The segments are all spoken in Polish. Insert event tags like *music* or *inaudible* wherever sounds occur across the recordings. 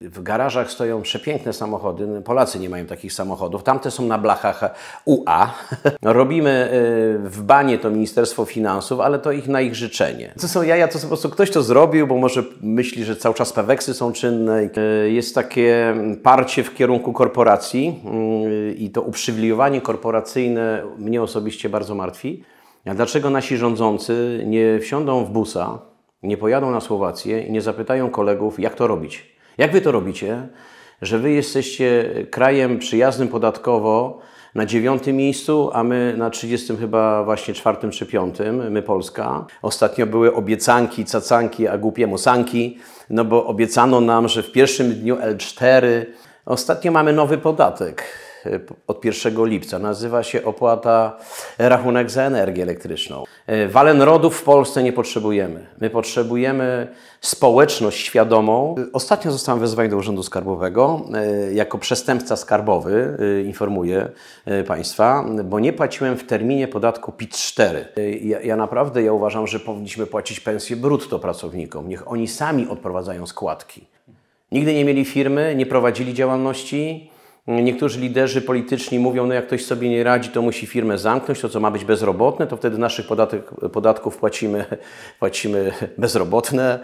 W garażach stoją przepiękne samochody. No, Polacy nie mają takich samochodów. Tamte są na blachach UA. *laughs* Robimy y, w banie to Ministerstwo Finansów, ale to ich na ich życzenie. To są jaja, to po prostu ktoś to zrobił, bo może myśli, że cały czas peweksy są czynne. Y, jest takie parcie w kierunku korporacji y, i to uprzywilejowanie korporacyjne mnie osobiście bardzo martwi. A dlaczego nasi rządzący nie wsiądą w busa, nie pojadą na Słowację i nie zapytają kolegów, jak to robić? Jak wy to robicie, że wy jesteście krajem przyjaznym podatkowo na dziewiątym miejscu, a my na trzydziestym chyba właśnie czwartym czy piątym, my Polska. Ostatnio były obiecanki, cacanki, a głupie mosanki, no bo obiecano nam, że w pierwszym dniu L4 ostatnio mamy nowy podatek E, od 1 lipca. Nazywa się opłata rachunek za energię elektryczną. E, Walenrodów w Polsce nie potrzebujemy. My potrzebujemy społeczność świadomą. Ostatnio zostałem wezwany do Urzędu Skarbowego e, jako przestępca skarbowy, informuję Państwa, bo nie płaciłem w terminie podatku PIT-4. Ja, ja naprawdę ja uważam, że powinniśmy płacić pensje brutto pracownikom. Niech oni sami odprowadzają składki. Nigdy nie mieli firmy, nie prowadzili działalności, Niektórzy liderzy polityczni mówią, no jak ktoś sobie nie radzi, to musi firmę zamknąć, to co ma być bezrobotne, to wtedy naszych podatek, podatków płacimy, *laughs* płacimy bezrobotne.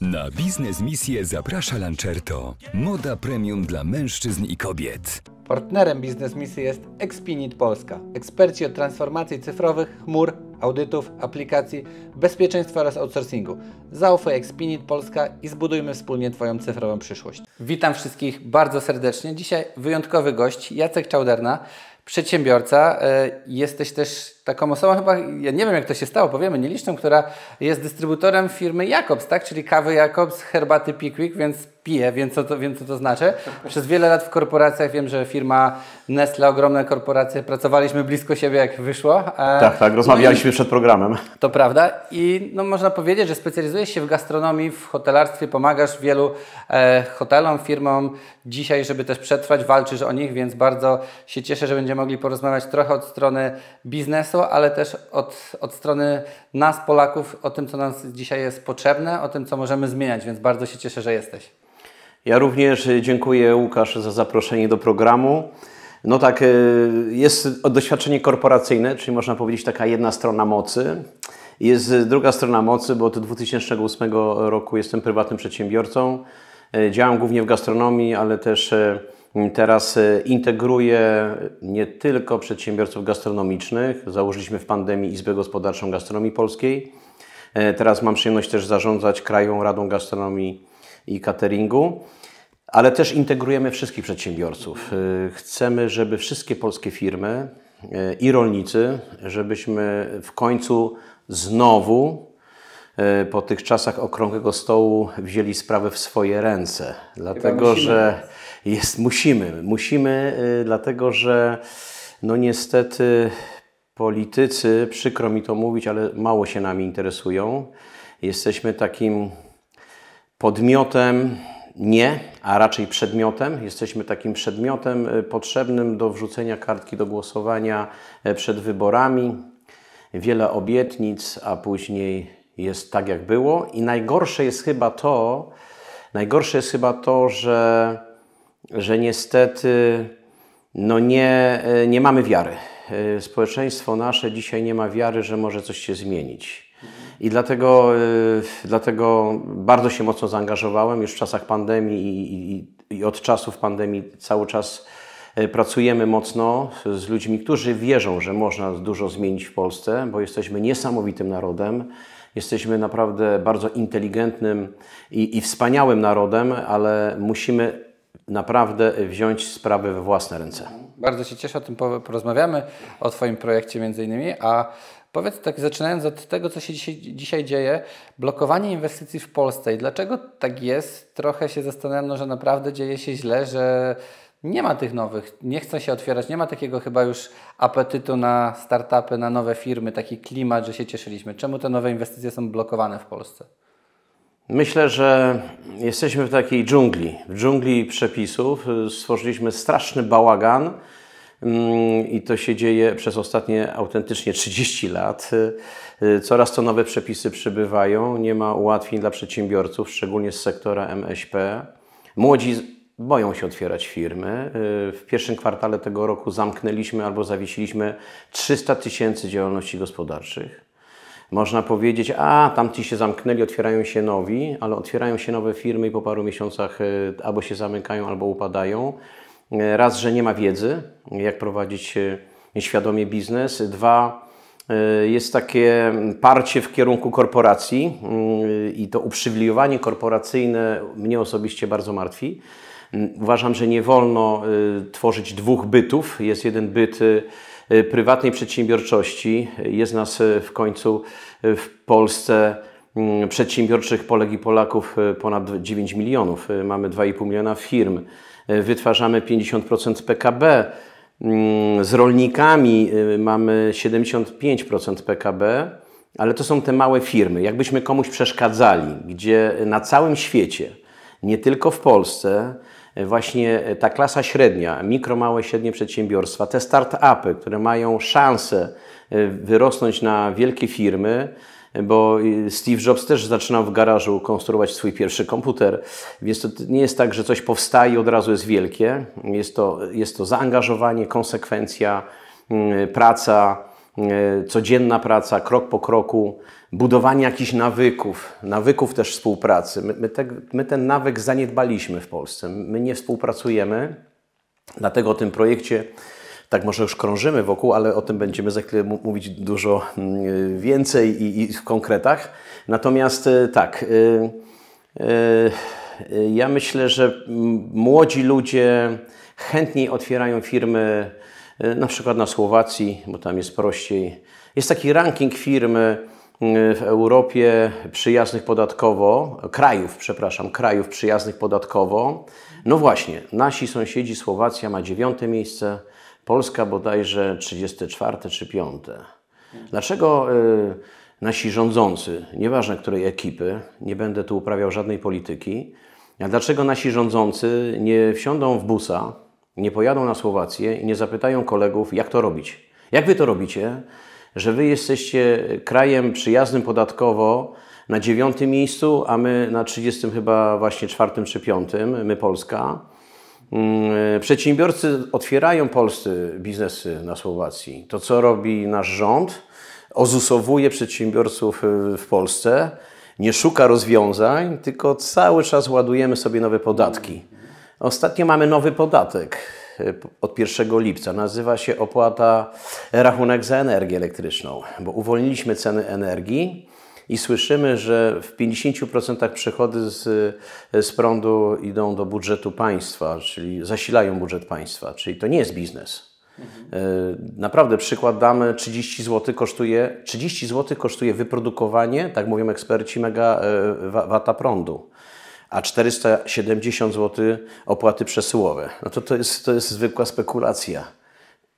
Na biznes misję zaprasza Lancerto. Moda premium dla mężczyzn i kobiet. Partnerem biznes misji jest Expinit Polska. Eksperci od transformacji cyfrowych, chmur, audytów, aplikacji, bezpieczeństwa oraz outsourcingu. Zaufaj Expinit Polska i zbudujmy wspólnie Twoją cyfrową przyszłość. Witam wszystkich bardzo serdecznie. Dzisiaj wyjątkowy gość, Jacek Czauderna, przedsiębiorca. E, jesteś też taką osobą chyba, ja nie wiem jak to się stało, powiemy nieliczną, która jest dystrybutorem firmy Jacobs, tak? Czyli kawy Jacobs, herbaty Pickwick, więc piję, więc co, to, wiem co to znaczy. Przez wiele lat w korporacjach wiem, że firma Nestle, ogromne korporacje, pracowaliśmy blisko siebie jak wyszło. E, tak, tak, rozmawialiśmy no i, przed programem. To prawda i no, można powiedzieć, że specjalizujesz się w gastronomii, w hotelarstwie, pomagasz wielu e, hotelom, firmom dzisiaj, żeby też przetrwać, walczysz o nich, więc bardzo się cieszę, że będziemy mogli porozmawiać trochę od strony biznesu, ale też od, od strony nas, Polaków, o tym, co nas dzisiaj jest potrzebne, o tym, co możemy zmieniać, więc bardzo się cieszę, że jesteś. Ja również dziękuję Łukasz za zaproszenie do programu. No tak, y, jest doświadczenie korporacyjne, czyli można powiedzieć taka jedna strona mocy. Jest druga strona mocy, bo od 2008 roku jestem prywatnym przedsiębiorcą. Y, działam głównie w gastronomii, ale też y, Teraz y, integruje nie tylko przedsiębiorców gastronomicznych, założyliśmy w pandemii Izbę Gospodarczą Gastronomii Polskiej. E, teraz mam przyjemność też zarządzać Krajową Radą Gastronomii i Cateringu, ale też integrujemy wszystkich przedsiębiorców. E, chcemy, żeby wszystkie polskie firmy e, i rolnicy, żebyśmy w końcu znowu po tych czasach okrągłego stołu wzięli sprawę w swoje ręce. Dlatego, że jest, musimy, musimy, y, dlatego że no niestety politycy, przykro mi to mówić, ale mało się nami interesują. Jesteśmy takim podmiotem, nie, a raczej przedmiotem. Jesteśmy takim przedmiotem y, potrzebnym do wrzucenia kartki do głosowania y, przed wyborami. Wiele obietnic, a później jest tak, jak było. I najgorsze jest chyba to, najgorsze jest chyba to, że że niestety no nie, e, nie mamy wiary. E, społeczeństwo nasze dzisiaj nie ma wiary, że może coś się zmienić. I dlatego, e, dlatego bardzo się mocno zaangażowałem już w czasach pandemii i, i, i od czasów pandemii cały czas pracujemy mocno z ludźmi, którzy wierzą, że można dużo zmienić w Polsce, bo jesteśmy niesamowitym narodem. Jesteśmy naprawdę bardzo inteligentnym i, i wspaniałym narodem, ale musimy naprawdę wziąć sprawy we własne ręce. Bardzo się cieszę, o tym porozmawiamy, o Twoim projekcie między innymi, a Powiedz tak, zaczynając od tego, co się dzisiaj, dzisiaj, dzieje, blokowanie inwestycji w Polsce i dlaczego tak jest? Trochę się zastanawiam, no, że naprawdę dzieje się źle, że nie ma tych nowych, nie chce się otwierać, nie ma takiego chyba już apetytu na startupy, na nowe firmy, taki klimat, że się cieszyliśmy. Czemu te nowe inwestycje są blokowane w Polsce? Myślę, że jesteśmy w takiej dżungli, w dżungli przepisów. Stworzyliśmy straszny bałagan mm, i to się dzieje przez ostatnie autentycznie 30 lat. Coraz to nowe przepisy przybywają, nie ma ułatwień dla przedsiębiorców, szczególnie z sektora MŚP. Młodzi boją się otwierać firmy. W pierwszym kwartale tego roku zamknęliśmy albo zawiesiliśmy 300 tysięcy działalności gospodarczych. Można powiedzieć, a tamci się zamknęli, otwierają się nowi, ale otwierają się nowe firmy i po paru miesiącach e, albo się zamykają, albo upadają. E, raz, że nie ma wiedzy, jak prowadzić e, świadomie biznes. Dwa, jest takie parcie w kierunku korporacji mm, i to uprzywilejowanie korporacyjne mnie osobiście bardzo martwi. Mm, uważam, że nie wolno tworzyć dwóch bytów. Jest jeden byt Y, prywatnej przedsiębiorczości. Jest nas y, w końcu y, w Polsce mm, przedsiębiorczych Polek i Polaków ponad 9 milionów. Mamy 2,5 miliona firm. Wytwarzamy 50% PKB. Mm, z rolnikami mamy 75% PKB, ale to są te małe firmy. Jakbyśmy komuś przeszkadzali, gdzie na całym świecie, nie tylko w Polsce, właśnie e, ta klasa średnia, mikro, małe, średnie przedsiębiorstwa, te start-upy, które mają szansę e, wyrosnąć na wielkie firmy, bo e, Steve Jobs też zaczynał w garażu konstruować swój pierwszy komputer, więc to nie jest tak, że coś powstaje i od razu jest wielkie. Jest to, jest to zaangażowanie, konsekwencja, mm, praca, E, codzienna praca, krok po kroku, budowanie jakichś nawyków, nawyków też współpracy. My, my, te, tak, my, ten nawyk zaniedbaliśmy w Polsce. My nie współpracujemy, dlatego o tym projekcie tak może już krążymy wokół, ale o tym będziemy za chwilę mówić dużo mm, e, więcej i, i w konkretach. Natomiast e, tak, ja myślę, że młodzi ludzie chętniej otwierają firmy E, na przykład na Słowacji, bo tam jest prościej. Jest taki ranking firm e, w Europie przyjaznych podatkowo, krajów, przepraszam, krajów przyjaznych podatkowo. No właśnie, nasi sąsiedzi Słowacja ma dziewiąte miejsce, Polska bodajże 34 czy 5. Dlaczego e, nasi rządzący, nieważne której ekipy, nie będę tu uprawiał żadnej polityki, a dlaczego nasi rządzący nie wsiądą w busa, nie pojadą na Słowację i nie zapytają kolegów, jak to robić. Jak wy to robicie, że wy jesteście krajem przyjaznym podatkowo na dziewiątym miejscu, a my na 30 chyba właśnie czwartym czy piątym, my Polska. Mm, przedsiębiorcy otwierają polscy biznesy na Słowacji. To, co robi nasz rząd, ozusowuje przedsiębiorców w Polsce, nie szuka rozwiązań, tylko cały czas ładujemy sobie nowe podatki. Ostatnio mamy nowy podatek e, od 1 lipca. Nazywa się opłata rachunek za energię elektryczną, bo uwolniliśmy ceny energii i słyszymy, że w 50% przychody z, e, z prądu idą do budżetu państwa, czyli zasilają budżet państwa, czyli to nie jest biznes. Mhm. Naprawdę przykład damy 30 zł kosztuje 30 zł kosztuje wyprodukowanie, tak mówią eksperci, wata prądu a 470 zł opłaty przesyłowe. No to, to, jest, to jest zwykła spekulacja.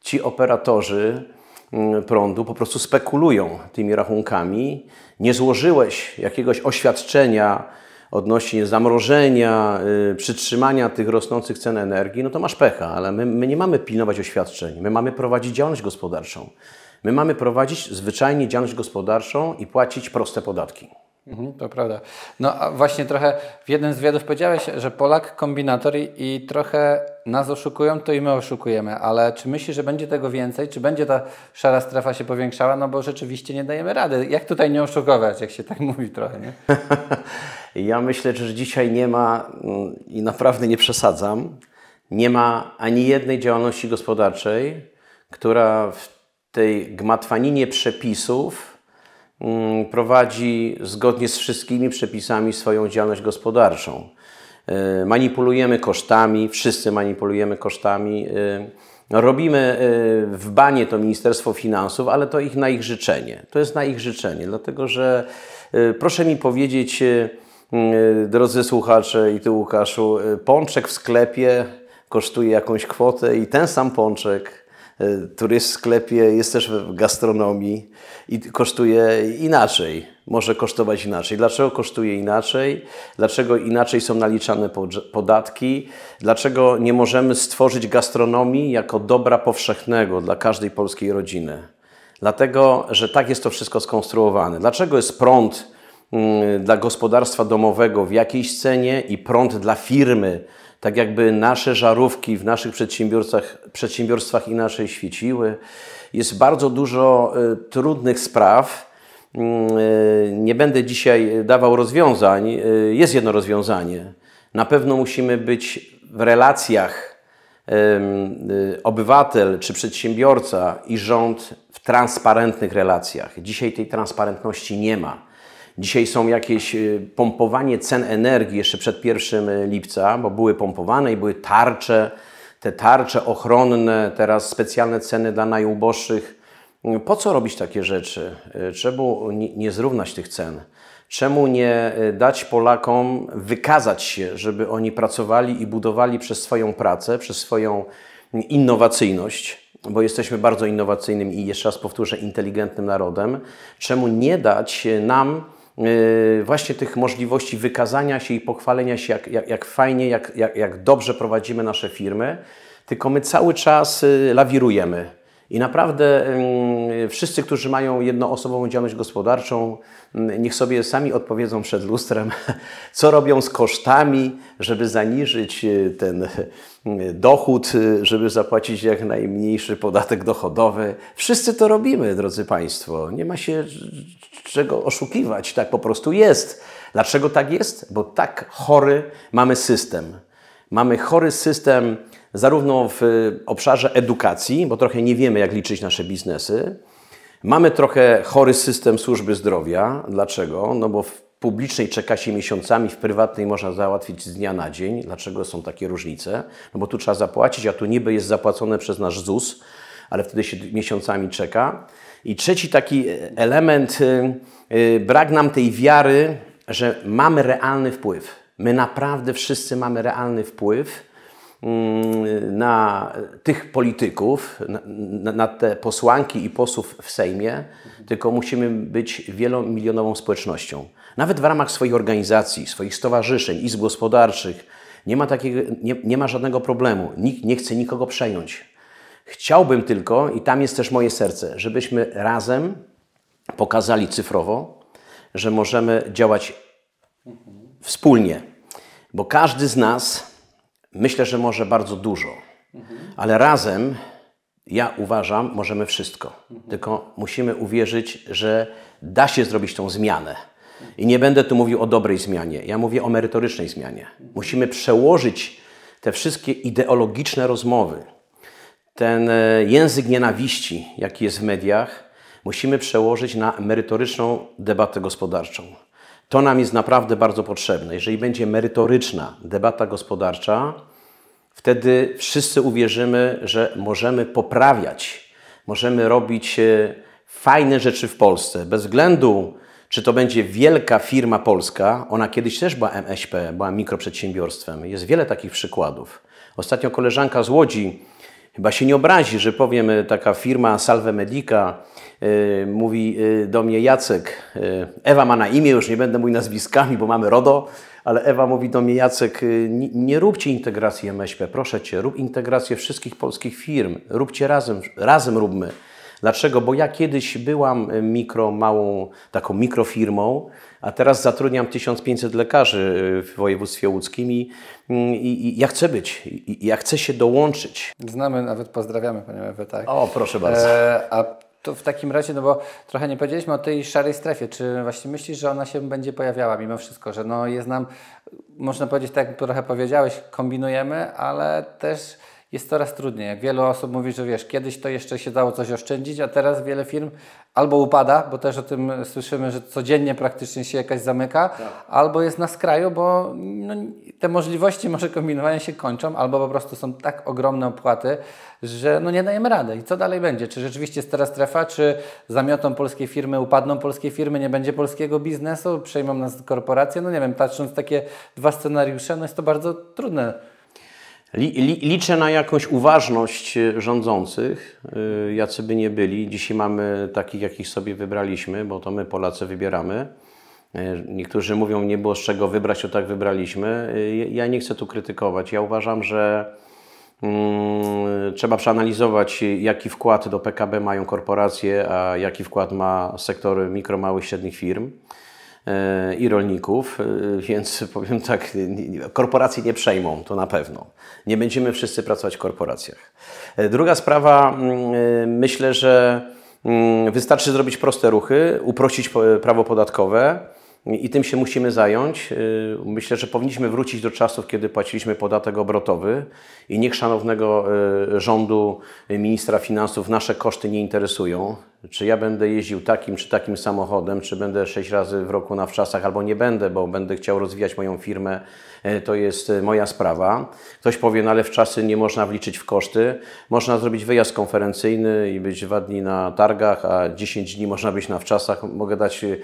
Ci operatorzy mm, prądu po prostu spekulują tymi rachunkami. Nie złożyłeś jakiegoś oświadczenia odnośnie zamrożenia, y, przytrzymania tych rosnących cen energii, no to masz pecha, ale my, my nie mamy pilnować oświadczeń, my mamy prowadzić działalność gospodarczą. My mamy prowadzić zwyczajnie działalność gospodarczą i płacić proste podatki. Mhm, to prawda. No a właśnie trochę w jednym z wywiadów powiedziałeś, że Polak kombinator i, i trochę nas oszukują, to i my oszukujemy, ale czy myślisz, że będzie tego więcej? Czy będzie ta szara strefa się powiększała? No bo rzeczywiście nie dajemy rady. Jak tutaj nie oszukować, jak się tak *laughs* mówi trochę, nie? *laughs* ja myślę, że dzisiaj nie ma mm, i naprawdę nie przesadzam, nie ma ani jednej działalności gospodarczej, która w tej gmatwaninie przepisów Mm, prowadzi zgodnie z wszystkimi przepisami swoją działalność gospodarczą. E, manipulujemy kosztami, wszyscy manipulujemy kosztami. E, robimy e, w banie to Ministerstwo Finansów, ale to ich na ich życzenie. To jest na ich życzenie, dlatego że proszę mi powiedzieć, drodzy słuchacze i ty Łukaszu, pączek w sklepie kosztuje jakąś kwotę i ten sam pączek E, turyst w sklepie jest też w gastronomii i kosztuje inaczej. Może kosztować inaczej. Dlaczego kosztuje inaczej? Dlaczego inaczej są naliczane podatki? Dlaczego nie możemy stworzyć gastronomii jako dobra powszechnego dla każdej polskiej rodziny? Dlatego, że tak jest to wszystko skonstruowane. Dlaczego jest prąd mm, dla gospodarstwa domowego w jakiejś cenie i prąd dla firmy tak jakby nasze żarówki w naszych przedsiębiorstwach, przedsiębiorstwach naszej świeciły. Jest bardzo dużo y, trudnych spraw. Mm, y, nie będę dzisiaj dawał rozwiązań. Y, jest jedno rozwiązanie. Na pewno musimy być w relacjach obywatel czy przedsiębiorca i rząd w transparentnych relacjach. Dzisiaj tej transparentności nie ma. Dzisiaj są jakieś y, pompowanie cen energii jeszcze przed 1 y, lipca, bo były pompowane i były tarcze, te tarcze ochronne, teraz specjalne ceny dla najuboższych. Y, po co robić takie rzeczy? Czemu nie zrównać tych cen? Czemu nie dać Polakom wykazać się, żeby oni pracowali i budowali przez swoją pracę, przez swoją innowacyjność? Bo jesteśmy bardzo innowacyjnym i jeszcze raz powtórzę, inteligentnym narodem. Czemu nie dać nam Y, właśnie tych możliwości wykazania się i pochwalenia się, jak, jak, jak fajnie, jak, jak, jak dobrze prowadzimy nasze firmy, tylko my cały czas y, lawirujemy i naprawdę wszyscy, którzy mają jednoosobową działalność gospodarczą, niech sobie sami odpowiedzą przed lustrem, *laughs* co robią z kosztami, żeby zaniżyć e, ten e, dochód, e, żeby zapłacić jak najmniejszy podatek dochodowy. Wszyscy to robimy, drodzy Państwo. Nie ma się czego oszukiwać, tak po prostu jest. Dlaczego tak jest? Bo tak chory mamy system. Mamy chory system zarówno w y, obszarze edukacji, bo trochę nie wiemy, jak liczyć nasze biznesy. Mamy trochę chory system służby zdrowia. Dlaczego? No bo w publicznej czeka się miesiącami, w prywatnej można załatwić z dnia na dzień. Dlaczego są takie różnice? No bo tu trzeba zapłacić, a tu niby jest zapłacone przez nasz ZUS, ale wtedy się miesiącami czeka. I trzeci taki y, element, y, brak nam tej wiary, że mamy realny wpływ. My naprawdę wszyscy mamy realny wpływ Mm, na tych polityków, na, na, te posłanki i posłów w Sejmie, tylko musimy być wielomilionową społecznością. Nawet w ramach swoich organizacji, swoich stowarzyszeń, izb gospodarczych nie ma, takiego, nie, nie ma żadnego problemu. Nikt nie chce nikogo przejąć. Chciałbym tylko, i tam jest też moje serce, żebyśmy razem pokazali cyfrowo, że możemy działać wspólnie, bo każdy z nas Myślę, że może bardzo dużo, ale razem, ja uważam, możemy wszystko. Tylko musimy uwierzyć, że da się zrobić tą zmianę. I nie będę tu mówił o dobrej zmianie, ja mówię o merytorycznej zmianie. Musimy przełożyć te wszystkie ideologiczne rozmowy, ten e, język nienawiści, jaki jest w mediach, musimy przełożyć na merytoryczną debatę gospodarczą. To nam jest naprawdę bardzo potrzebne. Jeżeli będzie merytoryczna debata gospodarcza, wtedy wszyscy uwierzymy, że możemy poprawiać, możemy robić e, fajne rzeczy w Polsce, bez względu czy to będzie wielka firma polska, ona kiedyś też była MŚP, była mikroprzedsiębiorstwem. Jest wiele takich przykładów. Ostatnio koleżanka z Łodzi chyba się nie obrazi, że powiem, e, taka firma Salve Medica e, mówi e, do mnie Jacek, Ewa ma na imię, już nie będę mówił nazwiskami, bo mamy RODO, ale Ewa mówi do mnie Jacek, nie róbcie integracji MŚP, proszę Cię, rób integrację wszystkich polskich firm, róbcie razem, razem róbmy. Dlaczego? Bo ja kiedyś byłam mikro, małą, taką mikrofirmą, a teraz zatrudniam 1500 lekarzy y, w województwie łódzkim i, mm, i, i ja chcę być, i, ja chcę się dołączyć. Znamy, nawet pozdrawiamy Panią Ewę, tak? O, proszę e, bardzo. E, a to w takim razie, no bo trochę nie powiedzieliśmy o tej szarej strefie. Czy właśnie myślisz, że ona się będzie pojawiała mimo wszystko, że no jest nam, można powiedzieć tak, jak trochę powiedziałeś, kombinujemy, ale też jest coraz trudniej. Jak wiele osób mówi, że wiesz, kiedyś to jeszcze się dało coś oszczędzić, a teraz wiele firm albo upada, bo też o tym słyszymy, że codziennie praktycznie się jakaś zamyka, tak. albo jest na skraju, bo no, te możliwości może kombinowania się kończą, albo po prostu są tak ogromne opłaty, że no nie dajemy rady. I co dalej będzie? Czy rzeczywiście jest teraz strefa, czy zamiotą polskie firmy, upadną polskie firmy, nie będzie polskiego biznesu, przejmą nas korporacje? No nie wiem, patrząc takie dwa scenariusze, no jest to bardzo trudne Liczę na jakąś uważność y, rządzących, y, jacy by nie byli. Dzisiaj mamy takich, jakich sobie wybraliśmy, bo to my Polacy wybieramy. Y, niektórzy mówią, nie było z czego wybrać, to tak wybraliśmy. Ja nie chcę tu krytykować. Ja uważam, że mm, trzeba przeanalizować, jaki wkład do PKB mają korporacje, a jaki wkład ma sektor mikro, małych, średnich firm i rolników, e, więc powiem tak, korporacje nie przejmą, to na pewno. Nie będziemy wszyscy pracować w korporacjach. E, druga sprawa, mm, e, myślę, że mm, wystarczy zrobić proste ruchy, uprościć prawo podatkowe. I tym się musimy zająć. Myślę, że powinniśmy wrócić do czasów, kiedy płaciliśmy podatek obrotowy i niech szanownego rządu, ministra finansów nasze koszty nie interesują czy ja będę jeździł takim czy takim samochodem, czy będę sześć razy w roku na wczasach, albo nie będę, bo będę chciał rozwijać moją firmę, e, to jest e, moja sprawa. Ktoś powie, no ale wczasy nie można wliczyć w koszty. Można zrobić wyjazd konferencyjny i być dwa dni na targach, a 10 dni można być na wczasach. Mogę dać e,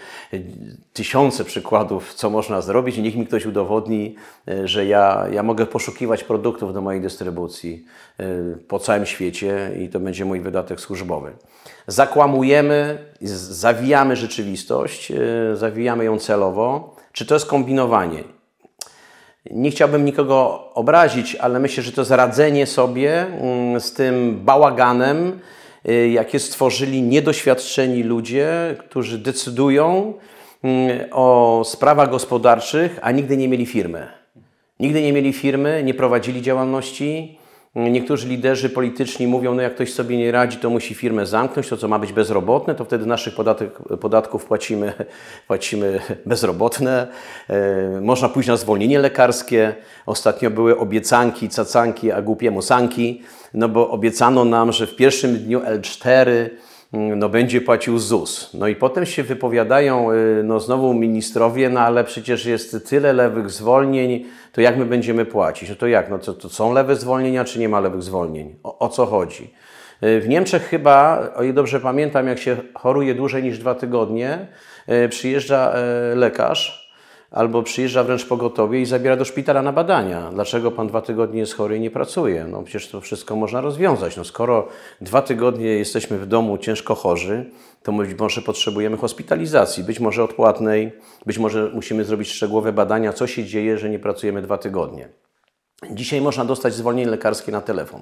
tysiące przykładów, co można zrobić i niech mi ktoś udowodni, że ja, ja mogę poszukiwać produktów do mojej dystrybucji po całym świecie i to będzie mój wydatek służbowy zakłamujemy, zawijamy rzeczywistość, e, zawijamy ją celowo. Czy to jest kombinowanie? Nie chciałbym nikogo obrazić, ale myślę, że to jest radzenie sobie mm, z tym bałaganem, e, jakie stworzyli niedoświadczeni ludzie, którzy decydują mm, o sprawach gospodarczych, a nigdy nie mieli firmy. Nigdy nie mieli firmy, nie prowadzili działalności, Niektórzy liderzy polityczni mówią, no jak ktoś sobie nie radzi, to musi firmę zamknąć, to co ma być bezrobotne, to wtedy naszych podatek, podatków płacimy, *laughs* płacimy bezrobotne. E, można pójść na zwolnienie lekarskie. Ostatnio były obiecanki, cacanki, a głupie musanki, no bo obiecano nam, że w pierwszym dniu L4 Mm, no będzie płacił ZUS. No i potem się wypowiadają y, no znowu ministrowie, no ale przecież jest tyle lewych zwolnień, to jak my będziemy płacić? No to jak? No to, to są lewe zwolnienia, czy nie ma lewych zwolnień? O, o co chodzi? Y, w Niemczech chyba, o ile dobrze pamiętam, jak się choruje dłużej niż dwa tygodnie, y, przyjeżdża lekarz, albo przyjeżdża wręcz pogotowie i zabiera do szpitala na badania. Dlaczego pan dwa tygodnie jest chory i nie pracuje? No przecież to wszystko można rozwiązać. No skoro dwa tygodnie jesteśmy w domu ciężko chorzy, to być może potrzebujemy hospitalizacji, być może odpłatnej, być może musimy zrobić szczegółowe badania, co się dzieje, że nie pracujemy dwa tygodnie. Dzisiaj można dostać zwolnienie lekarskie na telefon.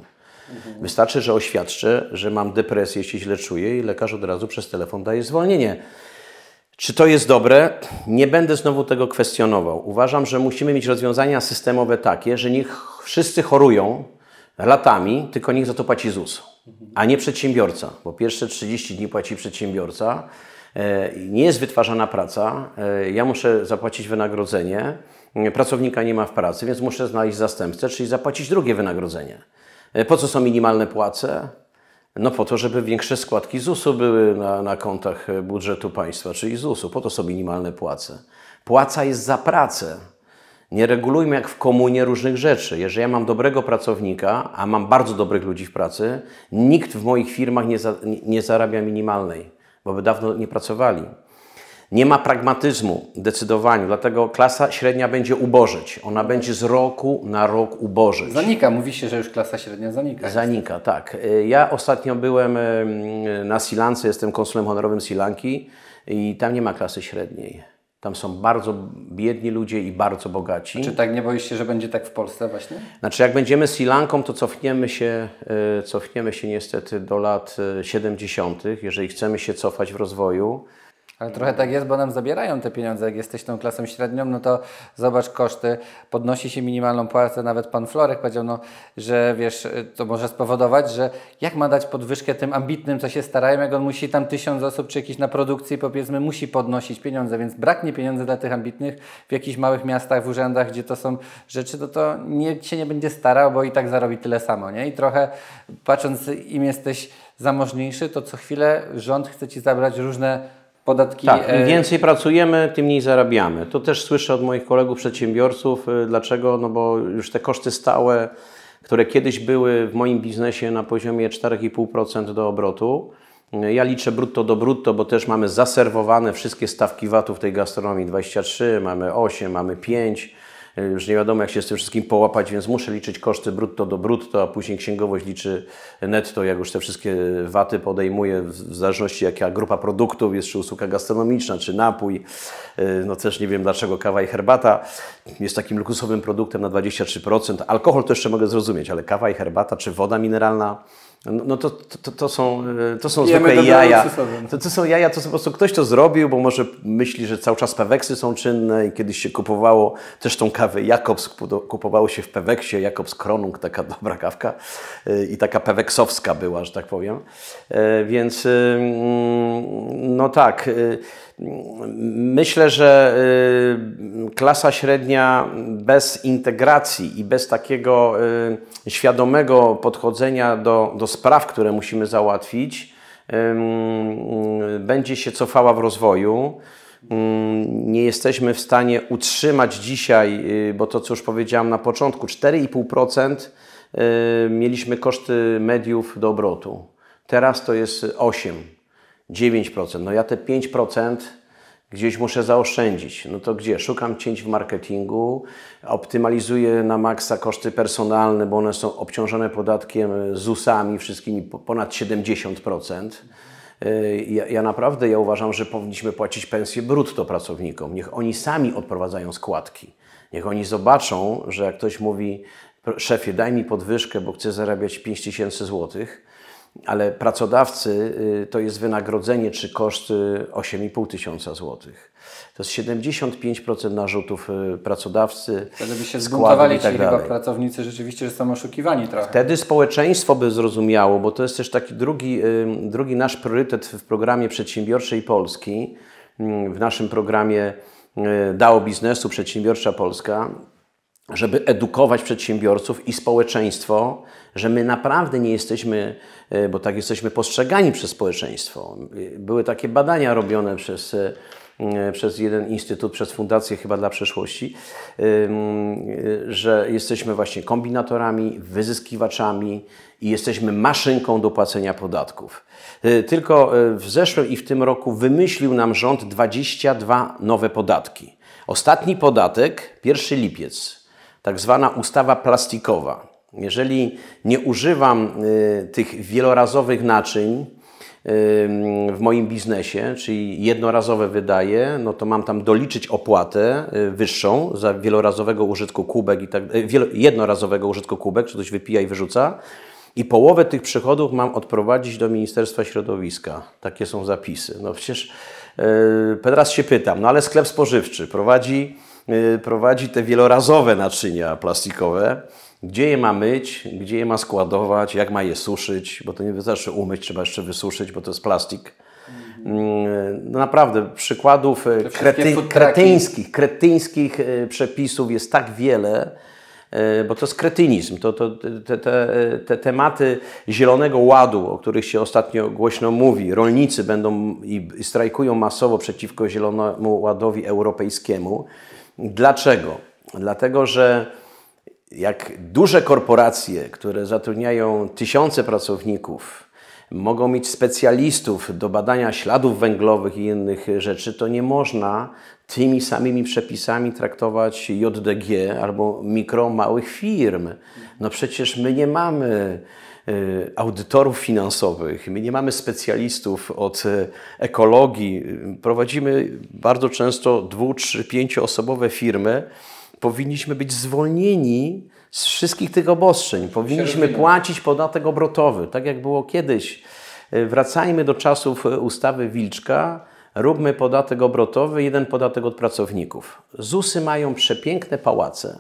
Wystarczy, że oświadczę, że mam depresję, jeśli źle czuję i lekarz od razu przez telefon daje zwolnienie. Czy to jest dobre? Nie będę znowu tego kwestionował. Uważam, że musimy mieć rozwiązania systemowe takie, że niech wszyscy chorują latami, tylko niech za to płaci ZUS, a nie przedsiębiorca, bo pierwsze 30 dni płaci przedsiębiorca, e, nie jest wytwarzana praca, e, ja muszę zapłacić wynagrodzenie, e, pracownika nie ma w pracy, więc muszę znaleźć zastępcę, czyli zapłacić drugie wynagrodzenie. Po co są minimalne płace? No po to, żeby większe składki ZUS-u były na, na kontach budżetu państwa, czyli ZUS-u. Po to są minimalne płace. Płaca jest za pracę. Nie regulujmy jak w komunie różnych rzeczy. Jeżeli ja mam dobrego pracownika, a mam bardzo dobrych ludzi w pracy, nikt w moich firmach nie, za, nie zarabia minimalnej, bo by dawno nie pracowali. Nie ma pragmatyzmu w decydowaniu, dlatego klasa średnia będzie ubożyć. Ona będzie z roku na rok ubożyć. Zanika, mówi się, że już klasa średnia zanika. Zanika, tak. Y, ja ostatnio byłem y, y, na Silance, jestem konsulem honorowym Silanki i tam nie ma klasy średniej. Tam są bardzo biedni ludzie i bardzo bogaci. Czy tak nie boisz się, że będzie tak w Polsce właśnie? Znaczy, jak będziemy Sri Lanką, to cofniemy się, cofniemy się niestety do lat 70., jeżeli chcemy się cofać w rozwoju. Ale trochę tak jest, bo nam zabierają te pieniądze. Jak jesteś tą klasą średnią, no to zobacz koszty, podnosi się minimalną płacę. Nawet pan Florek powiedział, no, że wiesz, to może spowodować, że jak ma dać podwyżkę tym ambitnym, co się starają, jak on musi tam tysiąc osób czy jakiś na produkcji, powiedzmy, musi podnosić pieniądze, więc braknie pieniędzy dla tych ambitnych w jakichś małych miastach, w urzędach, gdzie to są rzeczy, to no to nie, się nie będzie starał, bo i tak zarobi tyle samo, nie? I trochę patrząc, im jesteś zamożniejszy, to co chwilę rząd chce ci zabrać różne podatki. Tak, im e, więcej pracujemy, tym mniej zarabiamy. To też słyszę od moich kolegów przedsiębiorców. E, dlaczego? No bo już te koszty stałe, które kiedyś były w moim biznesie na poziomie 4,5% do obrotu, e, ja liczę brutto do brutto, bo też mamy zaserwowane wszystkie stawki VAT-u w tej gastronomii 23, mamy 8, mamy 5. E, już nie wiadomo, jak się z tym wszystkim połapać, więc muszę liczyć koszty brutto do brutto, a później księgowość liczy netto, jak już te wszystkie waty podejmuje, w zależności jaka grupa produktów jest, czy usługa gastronomiczna, czy napój. E, no też nie wiem dlaczego kawa i herbata jest takim luksusowym produktem na 23%. Alkohol to jeszcze mogę zrozumieć, ale kawa i herbata, czy woda mineralna, no, no to, to, to, są, e, to są zwykłe jaja. To, to są jaja, to po prostu ktoś to zrobił, bo może myśli, że cały czas peweksy są czynne i kiedyś się kupowało też tą kawę Jakobs, kupowało się w peweksie Jakobs Kronung, taka *laughs* dobra kawka e, i taka peweksowska była, że tak powiem. E, więc no tak, Myślę, że y, klasa średnia bez integracji i bez takiego y, świadomego podchodzenia do, do spraw, które musimy załatwić, będzie się cofała w rozwoju. Nie jesteśmy w stanie utrzymać dzisiaj, y, bo to co już powiedziałam na początku, 4,5% mieliśmy koszty mediów do obrotu. Teraz to jest 8. 9%. No ja te 5% gdzieś muszę zaoszczędzić. No to gdzie? Szukam cięć w marketingu, optymalizuję na maksa koszty personalne, bo one są obciążone podatkiem e, ZUS-ami wszystkimi ponad 70%. E, ja, ja, naprawdę ja uważam, że powinniśmy płacić pensje brutto pracownikom. Niech oni sami odprowadzają składki. Niech oni zobaczą, że jak ktoś mówi szefie, daj mi podwyżkę, bo chcę zarabiać 5000 złotych, ale pracodawcy y, to jest wynagrodzenie czy koszt 8,5 y, tysiąca złotych. To jest 75% narzutów y, pracodawcy. Wtedy by się zbuntowali tak chyba pracownicy rzeczywiście, że są oszukiwani trochę. Wtedy społeczeństwo by zrozumiało, bo to jest też taki drugi, drugi nasz priorytet w programie Przedsiębiorczej Polski, mm, w naszym programie DAO Biznesu Przedsiębiorcza Polska żeby edukować przedsiębiorców i społeczeństwo, że my naprawdę nie jesteśmy, e, bo tak jesteśmy postrzegani przez społeczeństwo. Były takie badania robione przez, e, przez jeden instytut, przez Fundację chyba dla przeszłości, e, że jesteśmy właśnie kombinatorami, wyzyskiwaczami i jesteśmy maszynką do płacenia podatków. Tylko w zeszłym i w tym roku wymyślił nam rząd 22 nowe podatki. Ostatni podatek, pierwszy lipiec tak zwana ustawa plastikowa. Jeżeli nie używam y, tych wielorazowych naczyń y, w moim biznesie, czyli jednorazowe wydaję, no to mam tam doliczyć opłatę y, wyższą za wielorazowego użytku kubek i tak, jednorazowego użytku kubek, czy ktoś wypija i wyrzuca. I połowę tych przychodów mam odprowadzić do Ministerstwa Środowiska. Takie są zapisy. No przecież teraz się pytam, no ale sklep spożywczy prowadzi Y, prowadzi te wielorazowe naczynia plastikowe, gdzie je ma myć, gdzie je ma składować, jak ma je suszyć, bo to nie wystarczy umyć, trzeba jeszcze wysuszyć, bo to jest plastik. Mm, y, no naprawdę przykładów y, krety, kretyńskich, kretyńskich przepisów jest tak wiele, bo to jest kretynizm. To, to, te, te, te, tematy zielonego ładu, o których się ostatnio głośno mówi, rolnicy będą i strajkują masowo przeciwko zielonemu ładowi europejskiemu. Dlaczego? Dlatego, że jak duże korporacje, które zatrudniają tysiące pracowników, mogą mieć specjalistów do badania śladów węglowych i innych rzeczy, to nie można tymi samymi przepisami traktować JDG albo mikro, małych firm. No przecież my nie mamy Y, audytorów finansowych, my nie mamy specjalistów od y, ekologii. Prowadzimy bardzo często dwu, trzy, pięcioosobowe firmy. Powinniśmy być zwolnieni z wszystkich tych obostrzeń. Powinniśmy płacić podatek obrotowy, tak jak było kiedyś. Y, wracajmy do czasów ustawy Wilczka. Róbmy podatek obrotowy, jeden podatek od pracowników. ZUSy mają przepiękne pałace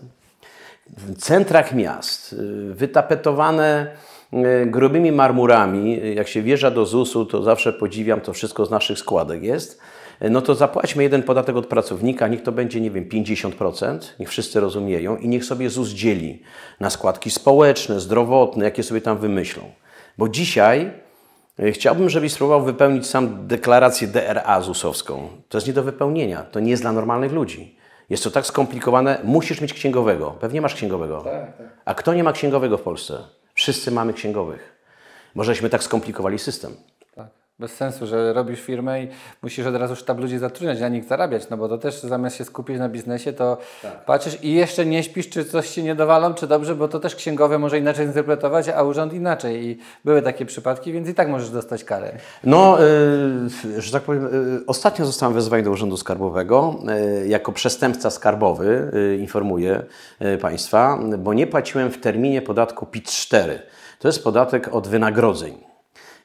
w centrach miast, wytapetowane E, grubymi marmurami. E, jak się wjeżdża do ZUS-u, to zawsze podziwiam, to wszystko z naszych składek jest. E, no to zapłaćmy jeden podatek od pracownika, niech to będzie, nie wiem, 50%, niech wszyscy rozumieją i niech sobie ZUS dzieli na składki społeczne, zdrowotne, jakie sobie tam wymyślą. Bo dzisiaj Chciałbym, żebyś spróbował wypełnić sam deklarację DRA ZUS-owską. To jest nie do wypełnienia, to nie jest dla normalnych ludzi. Jest to tak skomplikowane, musisz mieć księgowego. Pewnie masz księgowego. Tak, tak. A kto nie ma księgowego w Polsce? Wszyscy mamy księgowych. Możeśmy tak skomplikowali system. Bez sensu, że robisz firmę i musisz od razu sztab ludzi zatrudniać, na nich zarabiać, no bo to też zamiast się skupić na biznesie, to tak. patrzysz i jeszcze nie śpisz, czy coś się nie dowalą, czy dobrze, bo to też księgowe może inaczej interpretować, a urząd inaczej. I były takie przypadki, więc i tak możesz dostać karę. No, yy, że tak powiem, yy, ostatnio zostałem wezwany do Urzędu Skarbowego yy, jako przestępca skarbowy, y, informuję y, Państwa, bo nie płaciłem w terminie podatku PIT-4. To jest podatek od wynagrodzeń.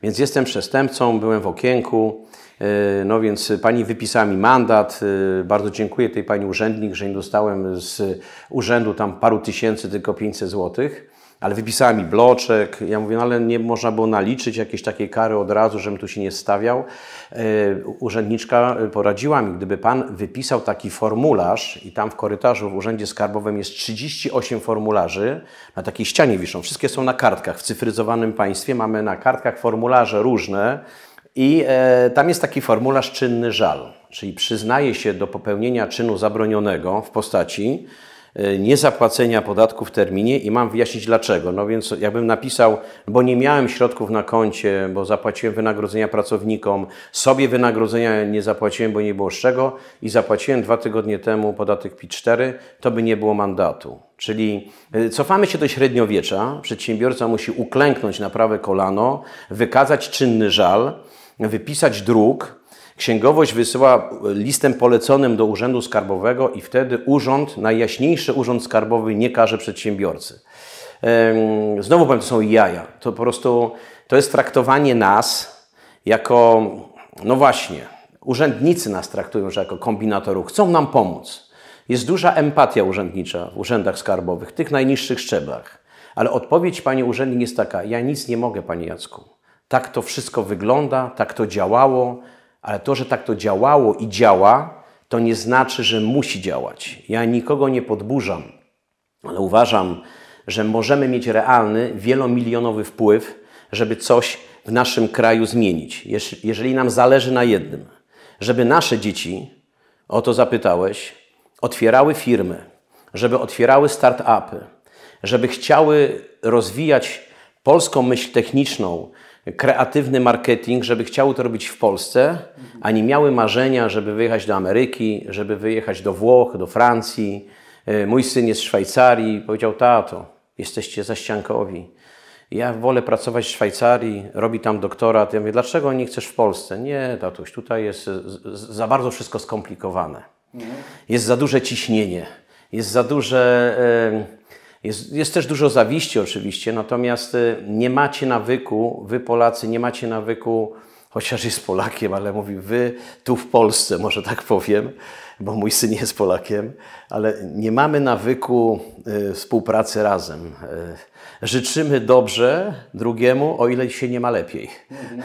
Więc jestem przestępcą, byłem w okienku, e, no więc pani wypisała mi mandat. E, bardzo dziękuję tej pani urzędnik, że nie dostałem z urzędu tam paru tysięcy, tylko 500 złotych. Ale wypisała mi bloczek. Ja mówię, no ale nie można było naliczyć jakiejś takiej kary od razu, żebym tu się nie stawiał. E, urzędniczka e, poradziła mi, gdyby pan wypisał taki formularz i tam w korytarzu w Urzędzie Skarbowym jest 38 formularzy, na takiej ścianie wiszą. Wszystkie są na kartkach. W cyfryzowanym państwie mamy na kartkach formularze różne i e, tam jest taki formularz czynny żal, czyli przyznaje się do popełnienia czynu zabronionego w postaci E, niezapłacenia podatku w terminie i mam wyjaśnić dlaczego. No więc jakbym napisał, bo nie miałem środków na koncie, bo zapłaciłem wynagrodzenia pracownikom, sobie wynagrodzenia nie zapłaciłem, bo nie było z czego i zapłaciłem dwa tygodnie temu podatek PIT-4, to by nie było mandatu. Czyli e, cofamy się do średniowiecza, przedsiębiorca musi uklęknąć na prawe kolano, wykazać czynny żal, wypisać druk, Księgowość wysyła listem poleconym do Urzędu Skarbowego i wtedy urząd, najjaśniejszy urząd skarbowy nie każe przedsiębiorcy. Znowu powiem, to są jaja. To po prostu to jest traktowanie nas jako, no właśnie, urzędnicy nas traktują, że jako kombinatorów. Chcą nam pomóc. Jest duża empatia urzędnicza w urzędach skarbowych, tych najniższych szczeblach. Ale odpowiedź pani urzędnik jest taka: Ja nic nie mogę, panie Jacku. Tak to wszystko wygląda, tak to działało. Ale to, że tak to działało i działa, to nie znaczy, że musi działać. Ja nikogo nie podburzam, ale uważam, że możemy mieć realny, wielomilionowy wpływ, żeby coś w naszym kraju zmienić. Jeżeli nam zależy na jednym, żeby nasze dzieci, o to zapytałeś, otwierały firmy, żeby otwierały start-upy, żeby chciały rozwijać polską myśl techniczną, kreatywny marketing, żeby chciały to robić w Polsce, ani miały marzenia, żeby wyjechać do Ameryki, żeby wyjechać do Włoch, do Francji. E, mój syn jest z Szwajcarii, powiedział: Tato, jesteście zaściankowi. Ja wolę pracować w Szwajcarii, robi tam doktorat. Ja mówię, dlaczego nie chcesz w Polsce? Nie, tatuś, tutaj jest za bardzo wszystko skomplikowane. Mhm. Jest za duże ciśnienie, jest za duże. Jest, jest też dużo zawiści oczywiście, natomiast y, nie macie nawyku, wy Polacy nie macie nawyku, chociaż jest Polakiem, ale mówi wy tu w Polsce, może tak powiem, bo mój syn jest Polakiem, ale nie mamy nawyku y, współpracy razem. Y, życzymy dobrze drugiemu, o ile się nie ma lepiej. Mhm.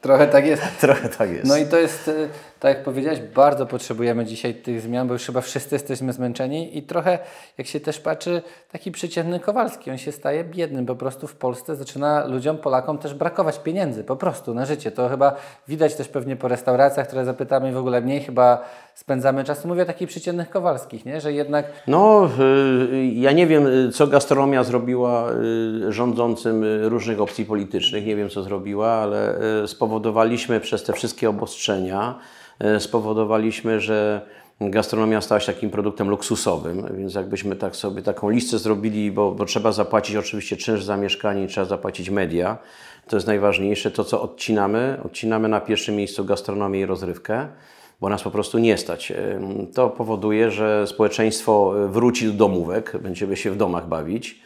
Trochę tak jest. *laughs* Trochę tak jest. No i to jest, y, tak jak powiedziałeś, bardzo potrzebujemy dzisiaj tych zmian, bo już chyba wszyscy jesteśmy zmęczeni i trochę, jak się też patrzy, taki przeciętny Kowalski, on się staje biednym. Po prostu w Polsce zaczyna ludziom, Polakom też brakować pieniędzy, po prostu na życie. To chyba widać też pewnie po restauracjach, które zapytamy w ogóle mniej chyba spędzamy czasu. Mówię o takich przeciętnych Kowalskich, nie? że jednak... No, y, y, ja nie wiem, co gastronomia zrobiła Y, rządzącym y, różnych opcji politycznych. Nie wiem, co zrobiła, ale y, spowodowaliśmy przez te wszystkie obostrzenia, spowodowaliśmy, że gastronomia stała się takim produktem luksusowym, więc jakbyśmy tak sobie taką listę zrobili, bo, bo, trzeba zapłacić oczywiście czynsz za mieszkanie, trzeba zapłacić media. To jest najważniejsze. To, co odcinamy, odcinamy na pierwszym miejscu gastronomię i rozrywkę, bo nas po prostu nie stać. To powoduje, że społeczeństwo wróci do domówek, będziemy się w domach bawić.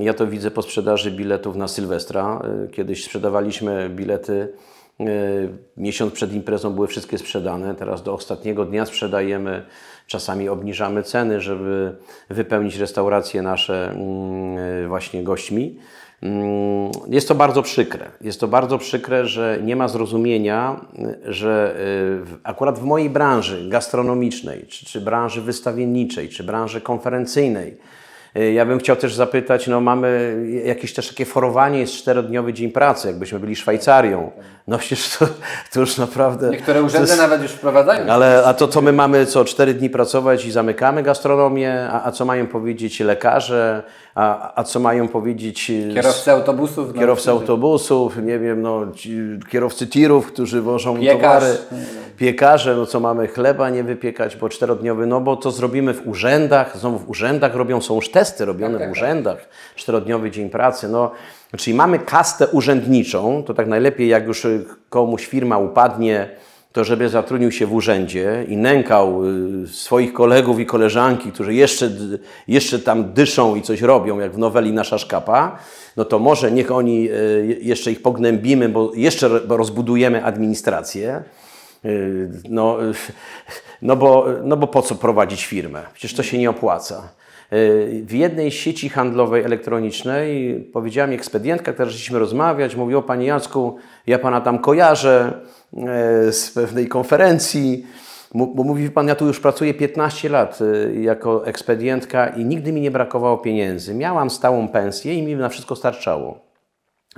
Ja to widzę po sprzedaży biletów na Sylwestra. Y, kiedyś sprzedawaliśmy bilety y, miesiąc przed imprezą były wszystkie sprzedane. Teraz do ostatniego dnia sprzedajemy, czasami obniżamy ceny, żeby wypełnić restauracje nasze mm, właśnie gośćmi. Mm, jest to bardzo przykre. Jest to bardzo przykre, że nie ma zrozumienia, y, że akurat w mojej branży gastronomicznej, czy, czy branży wystawienniczej, czy branży konferencyjnej, Y, ja bym chciał też zapytać, no mamy jakieś też takie forowanie, jest czterodniowy dzień pracy, jakbyśmy byli Szwajcarią. No przecież to, to już naprawdę... Niektóre urzędy jest, nawet już wprowadzają. Ale a to co my mamy, co cztery dni pracować i zamykamy gastronomię, a, a co mają powiedzieć lekarze, a, a co mają powiedzieć e, kierowcy autobusów? No, kierowcy no, autobusów, nie wiem, no, kierowcy tirów, którzy wożą Piekarz. towary, no, no. piekarze, no co mamy chleba nie wypiekać, bo czterodniowy, no bo to zrobimy w urzędach, znowu w urzędach robią, są już testy robione tak, tak, w tak. urzędach, czterodniowy dzień pracy, no czyli mamy kastę urzędniczą, to tak najlepiej jak już komuś firma upadnie, to żeby zatrudnił się w urzędzie i nękał y, swoich kolegów i koleżanki, którzy jeszcze, jeszcze tam dyszą i coś robią, jak w noweli Nasza Szkapa, no to może niech oni y, jeszcze ich pognębimy, bo jeszcze rozbudujemy administrację. Y, no, *laughs* no, bo, no bo po co prowadzić firmę? Przecież to się nie opłaca. W jednej sieci handlowej elektronicznej powiedziała mi ekspedientka, teraz żeśmy rozmawiać, mówiła Pani Jacku, ja Pana tam kojarzę, E, z pewnej konferencji, bo mówi pan, ja tu już pracuję 15 lat e, jako ekspedientka i nigdy mi nie brakowało pieniędzy. Miałam stałą pensję i mi na wszystko starczało.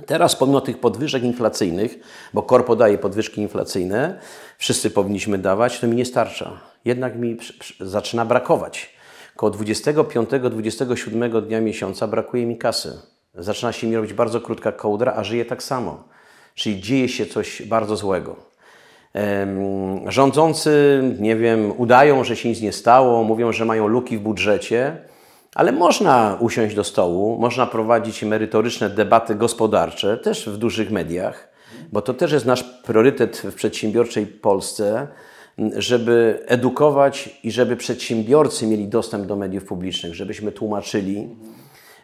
Teraz pomimo tych podwyżek inflacyjnych, bo korpo daje podwyżki inflacyjne, wszyscy powinniśmy dawać, to mi nie starcza. Jednak mi zaczyna brakować. Koło 25-27 dnia miesiąca brakuje mi kasy. Zaczyna się mi robić bardzo krótka kołdra, a żyję tak samo czyli dzieje się coś bardzo złego. Rządzący, nie wiem, udają, że się nic nie stało, mówią, że mają luki w budżecie, ale można usiąść do stołu, można prowadzić merytoryczne debaty gospodarcze, też w dużych mediach, bo to też jest nasz priorytet w przedsiębiorczej Polsce, żeby edukować i żeby przedsiębiorcy mieli dostęp do mediów publicznych, żebyśmy tłumaczyli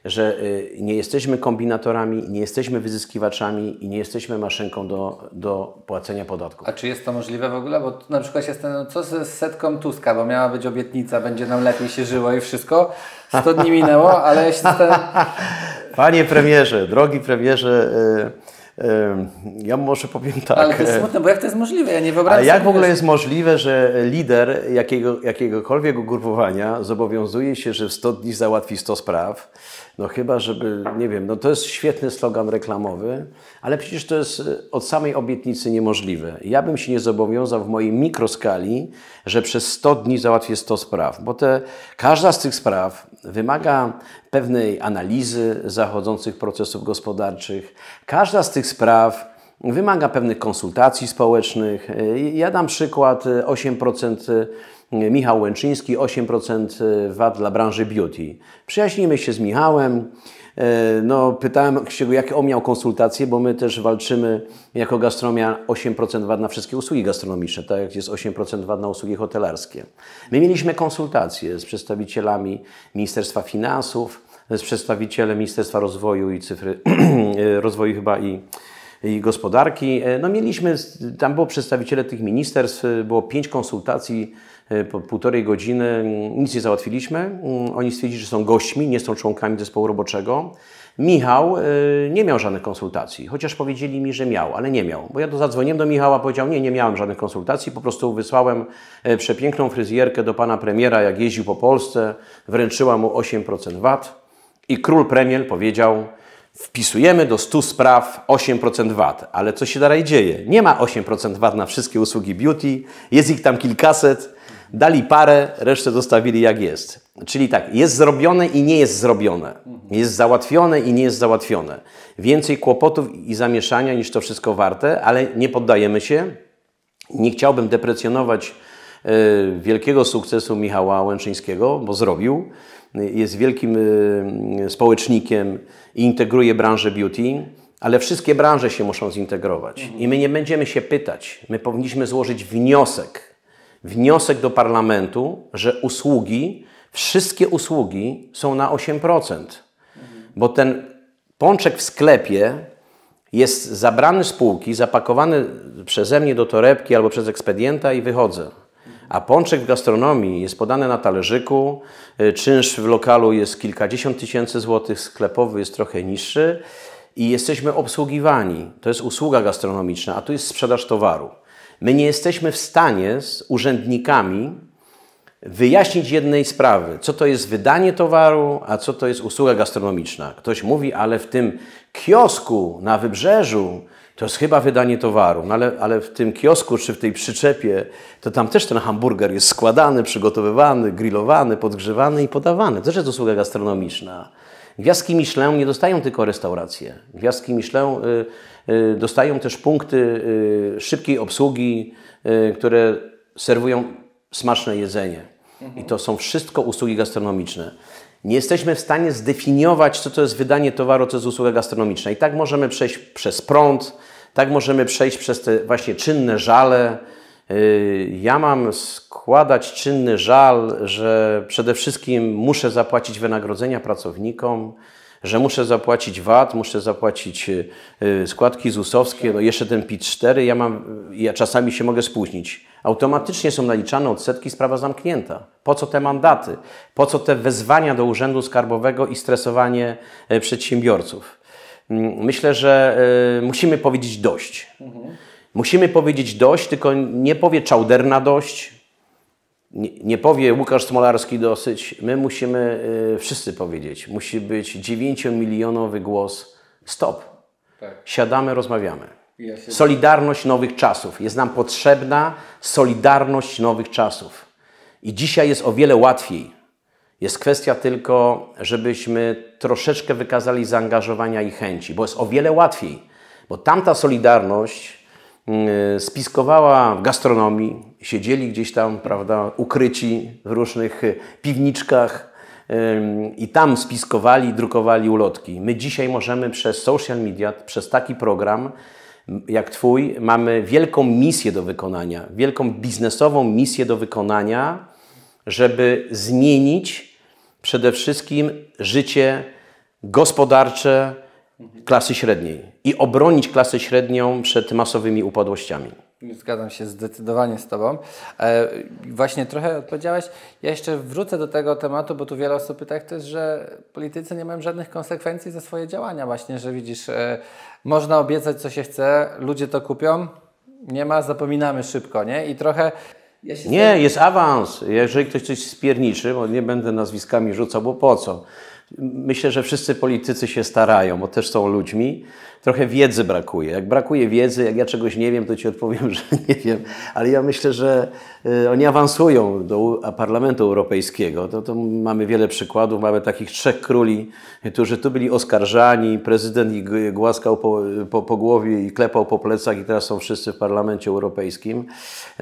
że y, nie jesteśmy kombinatorami, nie jesteśmy wyzyskiwaczami i nie jesteśmy maszynką do, do płacenia podatków. A czy jest to możliwe w ogóle? Bo na przykład jestem, co z setką Tuska, bo miała być obietnica, będzie nam lepiej się żyło i wszystko. 100 dni minęło, ale się Ten... *laughs* Panie premierze, drogi premierze... Y, y, ja może powiem tak. Ale to jest smutne, bo jak to jest możliwe? Ja nie wyobrażam A jak w ogóle jest możliwe, że lider jakiego, jakiegokolwiek ugrupowania zobowiązuje się, że w 100 dni załatwi 100 spraw, no chyba, żeby, nie wiem, no to jest świetny slogan reklamowy, ale przecież to jest e, od samej obietnicy niemożliwe. Ja bym się nie zobowiązał w mojej mikroskali, że przez 100 dni załatwię 100 spraw, bo te, każda z tych spraw wymaga pewnej analizy zachodzących procesów gospodarczych. Każda z tych spraw wymaga pewnych konsultacji społecznych. E, ja dam przykład 8% e, Michał Łęczyński, 8% VAT e, dla branży beauty. Przyjaźnimy się z Michałem. E, no, pytałem się go, jakie on miał konsultacje, bo my też walczymy jako gastronomia 8% VAT na wszystkie usługi gastronomiczne, tak jak jest 8% VAT na usługi hotelarskie. My mieliśmy konsultacje z przedstawicielami Ministerstwa Finansów, z przedstawicielem Ministerstwa Rozwoju i Cyfry, *clears throat* e, Rozwoju chyba i i gospodarki. No mieliśmy, tam było przedstawiciele tych ministerstw, było pięć konsultacji E, po półtorej godziny nic nie załatwiliśmy. Mm, oni stwierdzili, że są gośćmi, nie są członkami zespołu roboczego. Michał e, nie miał żadnych konsultacji, chociaż powiedzieli mi, że miał, ale nie miał. Bo ja to zadzwoniłem do Michała, powiedział, nie, nie miałem żadnych konsultacji, po prostu wysłałem e, przepiękną fryzjerkę do pana premiera, jak jeździł po Polsce, wręczyła mu 8% VAT i król premier powiedział, wpisujemy do 100 spraw 8% VAT. Ale co się dalej dzieje? Nie ma 8% VAT na wszystkie usługi beauty, jest ich tam kilkaset, Dali parę, resztę zostawili jak jest. Czyli tak, jest zrobione i nie jest zrobione. Jest załatwione i nie jest załatwione. Więcej kłopotów i zamieszania niż to wszystko warte, ale nie poddajemy się. Nie chciałbym deprecjonować e, wielkiego sukcesu Michała Łęczyńskiego, bo zrobił. Jest wielkim e, społecznikiem i integruje branżę beauty, ale wszystkie branże się muszą zintegrować. I my nie będziemy się pytać. My powinniśmy złożyć wniosek wniosek do parlamentu, że usługi, wszystkie usługi są na 8%, bo ten pączek w sklepie jest zabrany z półki, zapakowany przeze mnie do torebki albo przez ekspedienta i wychodzę. A pączek w gastronomii jest podany na talerzyku, y, czynsz w lokalu jest kilkadziesiąt tysięcy złotych, sklepowy jest trochę niższy i jesteśmy obsługiwani. To jest usługa gastronomiczna, a tu jest sprzedaż towaru. My nie jesteśmy w stanie z urzędnikami wyjaśnić jednej sprawy, co to jest wydanie towaru, a co to jest usługa gastronomiczna. Ktoś mówi, ale w tym kiosku na wybrzeżu to jest chyba wydanie towaru, no ale, ale w tym kiosku czy w tej przyczepie, to tam też ten hamburger jest składany, przygotowywany, grillowany, podgrzewany i podawany. To też jest usługa gastronomiczna. Gwiazdki Michelin nie dostają tylko restauracje. Gwiazdki Michelin y, Y, dostają też punkty y, szybkiej obsługi, y, które serwują smaczne jedzenie. I to są wszystko usługi gastronomiczne. Nie jesteśmy w stanie zdefiniować, co to jest wydanie towaru, co jest usługa gastronomiczna. I tak możemy przejść przez prąd, tak możemy przejść przez te właśnie czynne żale. Ja mam składać czynny żal, że przede wszystkim muszę zapłacić wynagrodzenia pracownikom, że muszę zapłacić VAT, muszę zapłacić y, y, składki ZUS-owskie, no jeszcze ten PIT-4, ja, mam, ja czasami się mogę spóźnić. Automatycznie są naliczane odsetki, sprawa zamknięta. Po co te mandaty? Po co te wezwania do Urzędu Skarbowego i stresowanie e, przedsiębiorców? Mm, myślę, że e, musimy powiedzieć dość. Mhm. Musimy powiedzieć dość, tylko nie powie czałderna dość, nie, powie Łukasz Smolarski dosyć, my musimy y, wszyscy powiedzieć. Musi być dziewięciomilionowy głos stop. Tak. Siadamy, rozmawiamy. Solidarność nowych czasów. Jest nam potrzebna solidarność nowych czasów. I dzisiaj jest o wiele łatwiej. Jest kwestia tylko, żebyśmy troszeczkę wykazali zaangażowania i chęci, bo jest o wiele łatwiej. Bo tamta solidarność Y, spiskowała w gastronomii, siedzieli gdzieś tam, prawda, ukryci w różnych y, piwniczkach y, i tam spiskowali, drukowali ulotki. My dzisiaj możemy przez social media, przez taki program jak Twój, mamy wielką misję do wykonania, wielką biznesową misję do wykonania, żeby zmienić przede wszystkim życie gospodarcze, klasy średniej i obronić klasę średnią przed masowymi upadłościami. Zgadzam się zdecydowanie z Tobą. E, właśnie trochę odpowiedziałeś. Ja jeszcze wrócę do tego tematu, bo tu wiele osób pyta jest, że politycy nie mają żadnych konsekwencji za swoje działania. Właśnie, że widzisz, e, można obiecać co się chce, ludzie to kupią, nie ma, zapominamy szybko, nie? I trochę ja nie, jest awans. Jeżeli ktoś coś spierniczy, bo nie będę nazwiskami rzucał, bo po co? Myślę, że wszyscy politycy się starają, bo też są ludźmi. Trochę wiedzy brakuje. Jak brakuje wiedzy, jak ja czegoś nie wiem, to ci odpowiem, *laughs* że nie wiem, ale ja myślę, że e, oni awansują do Parlamentu Europejskiego. To, to mamy wiele przykładów. Mamy takich trzech króli, którzy tu byli oskarżani. Prezydent ich głaskał po, po, po głowie i klepał po plecach, i teraz są wszyscy w Parlamencie Europejskim.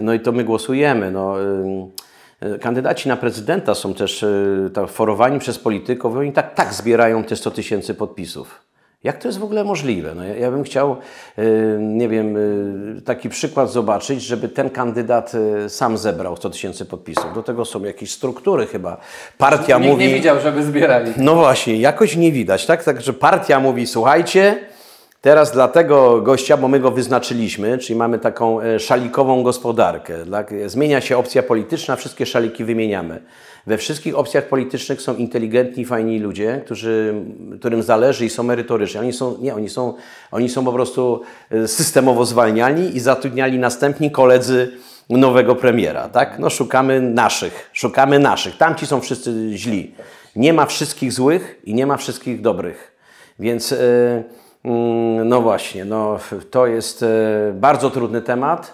No i to my głosujemy. No, E, kandydaci na prezydenta są też tak, forowani przez polityków, oni tak, tak zbierają te 100 tysięcy podpisów. Jak to jest w ogóle możliwe? No ja, ja bym chciał, e, nie wiem, taki przykład zobaczyć, żeby ten kandydat sam zebrał 100 tysięcy podpisów. Do tego są jakieś struktury chyba. Partia Nikt mówi... nie widział, żeby zbierali. No właśnie, jakoś nie widać, tak? Także partia mówi, słuchajcie, Teraz dla tego gościa, bo my go wyznaczyliśmy, czyli mamy taką e, szalikową gospodarkę. Zmienia się opcja polityczna, wszystkie szaliki wymieniamy. We wszystkich opcjach politycznych są inteligentni, fajni ludzie, którzy, którym zależy i są merytoryczni. Oni są, nie, oni są, oni są po prostu e, systemowo zwalniani i zatrudniali następni koledzy nowego premiera. Tak? No, szukamy naszych, szukamy naszych. Tamci są wszyscy źli. Nie ma wszystkich złych i nie ma wszystkich dobrych. Więc... Yy, Mm, no właśnie, no, to jest e, bardzo trudny temat,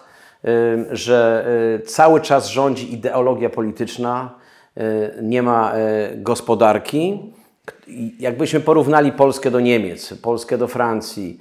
że e, cały czas rządzi ideologia polityczna, e, nie ma gospodarki. Jakbyśmy porównali Polskę do Niemiec, Polskę do Francji,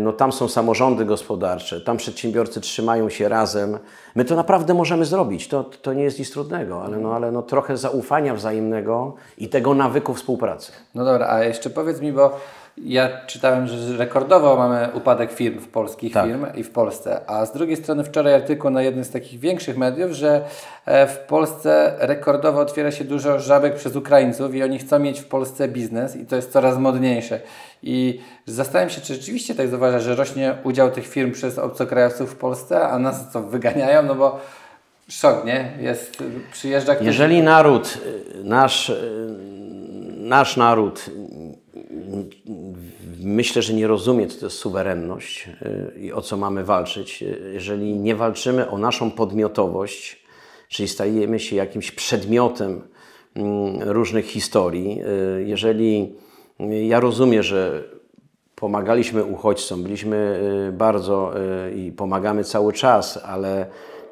no tam są samorządy gospodarcze, tam przedsiębiorcy trzymają się razem. My to naprawdę możemy zrobić, to, to nie jest nic trudnego, ale, no, ale no trochę zaufania wzajemnego i tego nawyku współpracy. No dobra, a jeszcze powiedz mi, bo ja czytałem, że rekordowo mamy upadek firm, w polskich tak. firm i w Polsce, a z drugiej strony wczoraj artykuł na jednym z takich większych mediów, że e, w Polsce rekordowo otwiera się dużo żabek przez Ukraińców i oni chcą mieć w Polsce biznes i to jest coraz modniejsze. I zastanawiam się, czy rzeczywiście tak zauważa, że rośnie udział tych firm przez obcokrajowców w Polsce, a nas co wyganiają, no bo szok, nie? Jest, przyjeżdża ktoś... Jeżeli naród, nasz, nasz naród myślę, że nie rozumie, co to jest suwerenność y, i o co mamy walczyć. Y, jeżeli nie walczymy o naszą podmiotowość, czyli stajemy się jakimś przedmiotem mm, różnych historii, y, jeżeli ja rozumiem, że pomagaliśmy uchodźcom, byliśmy bardzo i pomagamy cały czas, ale,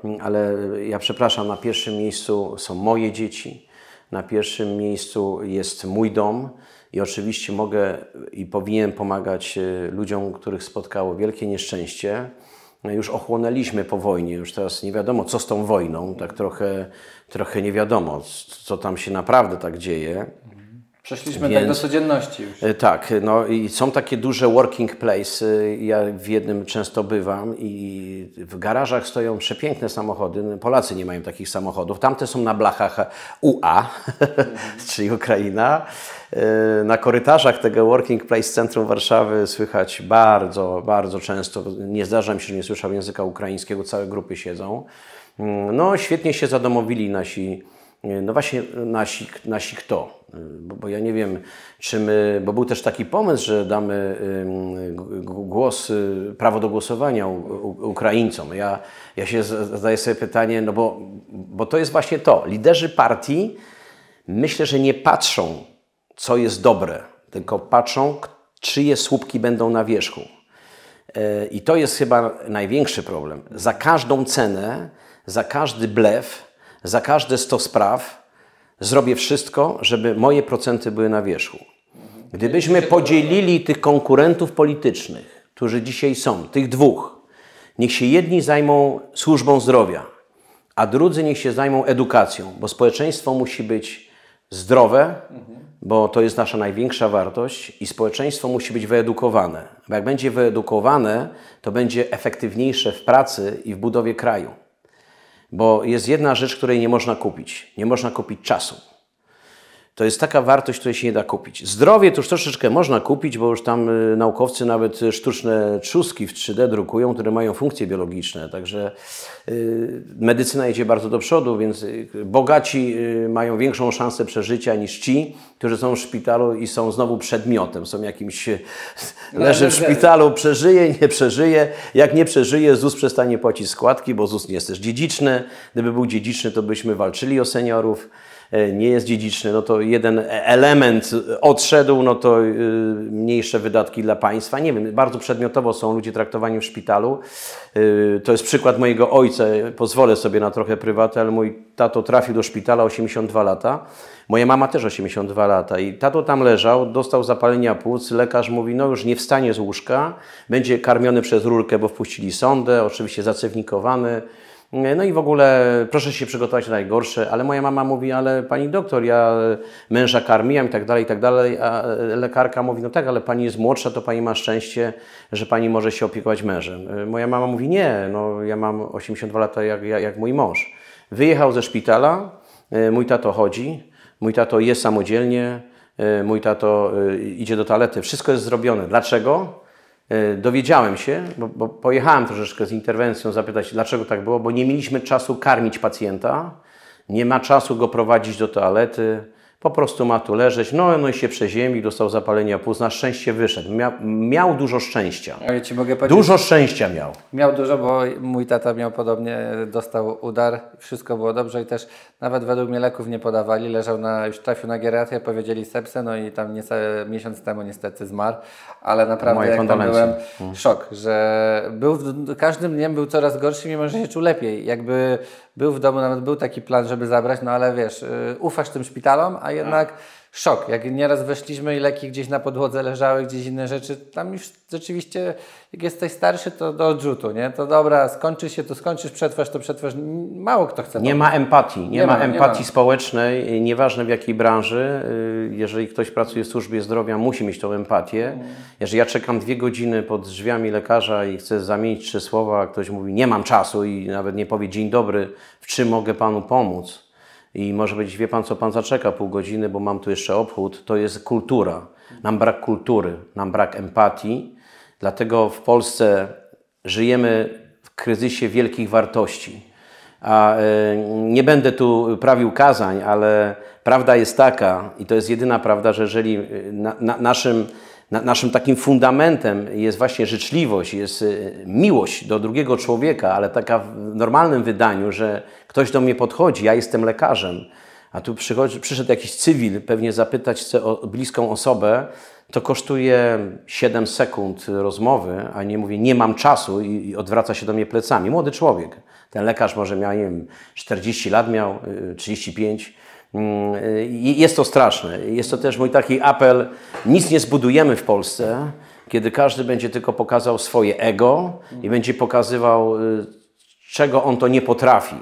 mm, ale ja przepraszam, na pierwszym miejscu są moje dzieci, na pierwszym miejscu jest mój dom. I oczywiście mogę i powinienem pomagać e, ludziom, których spotkało wielkie nieszczęście. No już ochłonęliśmy po wojnie, już teraz nie wiadomo, co z tą wojną, tak trochę, trochę nie wiadomo, co tam się naprawdę tak dzieje. Przeszliśmy Więc, tak do codzienności już. E, tak, no i są takie duże working place. E, ja w jednym często bywam i w garażach stoją przepiękne samochody. No, Polacy nie mają takich samochodów. Tamte są na blachach UA, mhm. *laughs* czyli Ukraina. E, na korytarzach tego Working Place Centrum Warszawy słychać bardzo, bardzo często, nie zdarza mi się, że nie słyszał języka ukraińskiego, całe grupy siedzą. Mm, no, świetnie się zadomowili nasi E, no właśnie nasi, nasi kto? E, bo, bo, ja nie wiem, czy my, bo był też taki pomysł, że damy głos, y, prawo do głosowania Ukraińcom. Ja, ja się zadaję sobie pytanie, no bo, bo to jest właśnie to. Liderzy partii myślę, że nie patrzą, co jest dobre, tylko patrzą, czyje słupki będą na wierzchu. E, I to jest chyba największy problem. Za każdą cenę, za każdy blef, za każde 100 spraw zrobię wszystko, żeby moje procenty były na wierzchu. Gdybyśmy podzielili tych konkurentów politycznych, którzy dzisiaj są, tych dwóch, niech się jedni zajmą służbą zdrowia, a drudzy niech się zajmą edukacją, bo społeczeństwo musi być zdrowe, bo to jest nasza największa wartość i społeczeństwo musi być wyedukowane. Bo jak będzie wyedukowane, to będzie efektywniejsze w pracy i w budowie kraju. Bo jest jedna rzecz, której nie można kupić. Nie można kupić czasu to jest taka wartość, której się nie da kupić. Zdrowie to już troszeczkę można kupić, bo już tam y, naukowcy nawet y, sztuczne trzustki w 3D drukują, które mają funkcje biologiczne. Także y, medycyna idzie bardzo do przodu, więc bogaci mają większą szansę przeżycia niż ci, którzy są w szpitalu i są znowu przedmiotem. Są jakimś, no, leży w no, szpitalu, przeżyje, nie przeżyje. Jak nie przeżyje, ZUS przestanie płacić składki, bo ZUS nie jest też dziedziczny. Gdyby był dziedziczny, to byśmy walczyli o seniorów. E, nie jest dziedziczny, no to jeden element odszedł, no to e, mniejsze wydatki dla państwa. Nie wiem, bardzo przedmiotowo są ludzie traktowani w szpitalu. E, to jest przykład mojego ojca, pozwolę sobie na trochę prywatę, ale mój tato trafił do szpitala 82 lata. Moja mama też 82 lata i tato tam leżał, dostał zapalenia płuc, lekarz mówi, no już nie wstanie z łóżka, będzie karmiony przez rurkę, bo wpuścili sondę, oczywiście zacewnikowany. E, no i w ogóle proszę się przygotować na najgorsze, ale moja mama mówi, ale pani doktor, ja e, męża karmiłam i tak dalej, i tak dalej, a e, lekarka mówi, no tak, ale pani jest młodsza, to pani ma szczęście, że pani może się opiekować mężem. Moja mama mówi, nie, no ja mam 82 lata jak, jak, jak mój mąż. Wyjechał ze szpitala, mój tato chodzi, mój tato je samodzielnie, mój tato idzie do toalety, wszystko jest zrobione. Dlaczego? E, dowiedziałem się, bo, bo, pojechałem troszeczkę z interwencją zapytać, dlaczego tak było, bo nie mieliśmy czasu karmić pacjenta, nie ma czasu go prowadzić do toalety, po prostu ma tu leżeć. No, no i się przeziemił, dostał zapalenia płuc. Na szczęście wyszedł. Miał, miał dużo szczęścia. Ja ci mogę powiedzieć, dużo szczęścia miał. Miał dużo, bo mój tata miał podobnie, dostał udar, wszystko było dobrze i też nawet według mnie leków nie podawali. Leżał na, już trafił na geriatrię, powiedzieli sepsę, no i tam niecały miesiąc temu niestety zmarł. Ale naprawdę jak tam byłem, mhm. szok, że był, każdym dniem był coraz gorszy, mimo że się czuł lepiej. Jakby był w domu, nawet był taki plan, żeby zabrać, no ale wiesz, y, ufasz tym szpitalom, a jednak... Tak szok. Jak nieraz weszliśmy i leki gdzieś na podłodze leżały, gdzieś inne rzeczy, tam już rzeczywiście, jak jesteś starszy, to do odrzutu, nie? To dobra, skończy się, to skończysz, przetwarz, to przetwarz. Mało kto chce. Nie to... ma empatii, nie, nie ma, ma, empatii nie ma. społecznej, nieważne w jakiej branży. Y, jeżeli ktoś pracuje w służbie zdrowia, musi mieć tą empatię. Mm. Jeżeli ja czekam dwie godziny pod drzwiami lekarza i chcę zamienić trzy słowa, a ktoś mówi, nie mam czasu i nawet nie powie dzień dobry, w czym mogę panu pomóc? i może być wie pan co, pan zaczeka pół godziny, bo mam tu jeszcze obchód, to jest kultura. Nam brak kultury, nam brak empatii, dlatego w Polsce żyjemy w kryzysie wielkich wartości. A e, nie będę tu prawił kazań, ale prawda jest taka, i to jest jedyna prawda, że jeżeli e, na, na, naszym naszym takim fundamentem jest właśnie życzliwość, jest y, miłość do drugiego człowieka, ale taka w normalnym wydaniu, że ktoś do mnie podchodzi, ja jestem lekarzem, a tu przychodzi, przyszedł jakiś cywil, pewnie zapytać chce o bliską osobę, to kosztuje 7 sekund rozmowy, a nie mówię, nie mam czasu i, i odwraca się do mnie plecami. Młody człowiek. Ten lekarz może miał, nie wiem, 40 lat miał, 35 y, Mm, jest to straszne. Jest to też mój taki apel: nic nie zbudujemy w Polsce, kiedy każdy będzie tylko pokazał swoje ego i będzie pokazywał, y, czego on to nie potrafi.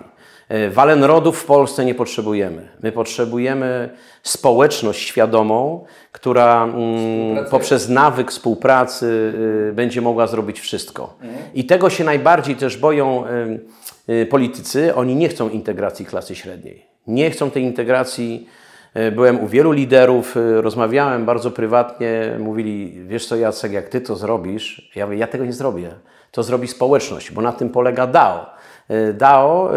Y, Walen rodów w Polsce nie potrzebujemy. My potrzebujemy społeczność świadomą, która mm, poprzez nawyk współpracy y, będzie mogła zrobić wszystko. Mhm. I tego się najbardziej też boją politycy. Oni nie chcą integracji klasy średniej nie chcą tej integracji. E, byłem u wielu liderów, e, rozmawiałem bardzo prywatnie, mówili, wiesz co Jacek, jak ty to zrobisz, ja mówię, ja tego nie zrobię, to zrobi społeczność, bo na tym polega DAO. E, DAO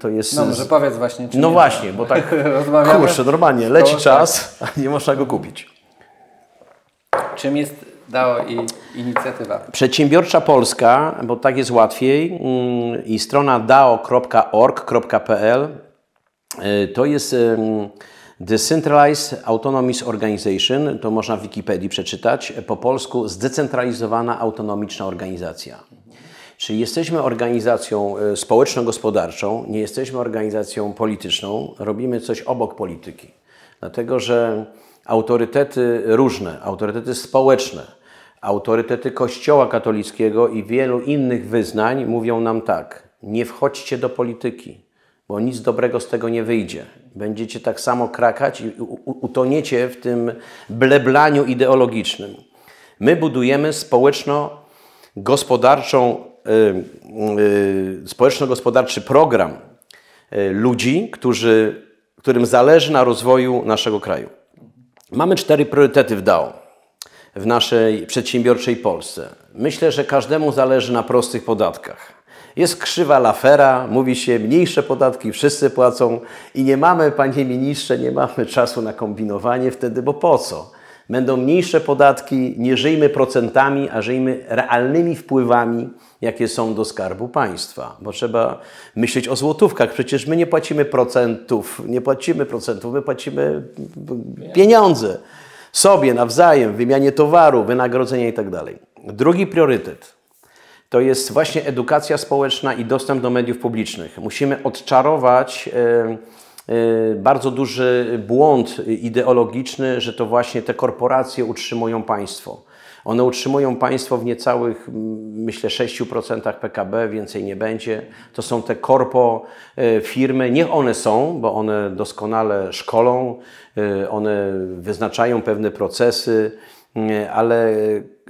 to jest... No może powiedz właśnie. no właśnie, bo tak, *laughs* kurczę, normalnie, leci tak. czas, a nie można go kupić. Czym jest DAO i inicjatywa? Przedsiębiorcza Polska, bo tak jest łatwiej, mm, i strona dao.org.pl Y, to jest Decentralized Autonomous Organization, to można w Wikipedii przeczytać, po polsku zdecentralizowana autonomiczna organizacja. Czyli jesteśmy organizacją y, społeczno-gospodarczą, nie jesteśmy organizacją polityczną, robimy coś obok polityki. Dlatego, że autorytety różne, autorytety społeczne, autorytety Kościoła katolickiego i wielu innych wyznań mówią nam tak: nie wchodźcie do polityki, bo nic dobrego z tego nie wyjdzie. Będziecie tak samo krakać i utoniecie w tym bleblaniu ideologicznym. My budujemy społeczno-gospodarczą, yy, yy, społeczno-gospodarczy program yy, ludzi, którzy, którym zależy na rozwoju naszego kraju. Mamy cztery priorytety w DAO w naszej przedsiębiorczej Polsce. Myślę, że każdemu zależy na prostych podatkach jest krzywa lafera, mówi się mniejsze podatki, wszyscy płacą i nie mamy, panie ministrze, nie mamy czasu na kombinowanie wtedy, bo po co? Będą mniejsze podatki, nie żyjmy procentami, a żyjmy realnymi wpływami, jakie są do skarbu państwa. Bo trzeba myśleć o złotówkach. Przecież my nie płacimy procentów, nie płacimy procentów, my płacimy pieniądze sobie nawzajem, w wymianie towaru, wynagrodzenia itd. Tak Drugi priorytet to jest właśnie edukacja społeczna i dostęp do mediów publicznych. Musimy odczarować e, e, bardzo duży błąd ideologiczny, że to właśnie te korporacje utrzymują państwo. One utrzymują państwo w niecałych, myślę, 6% PKB, więcej nie będzie. To są te korpo e, firmy. Niech one są, bo one doskonale szkolą, one wyznaczają pewne procesy, ale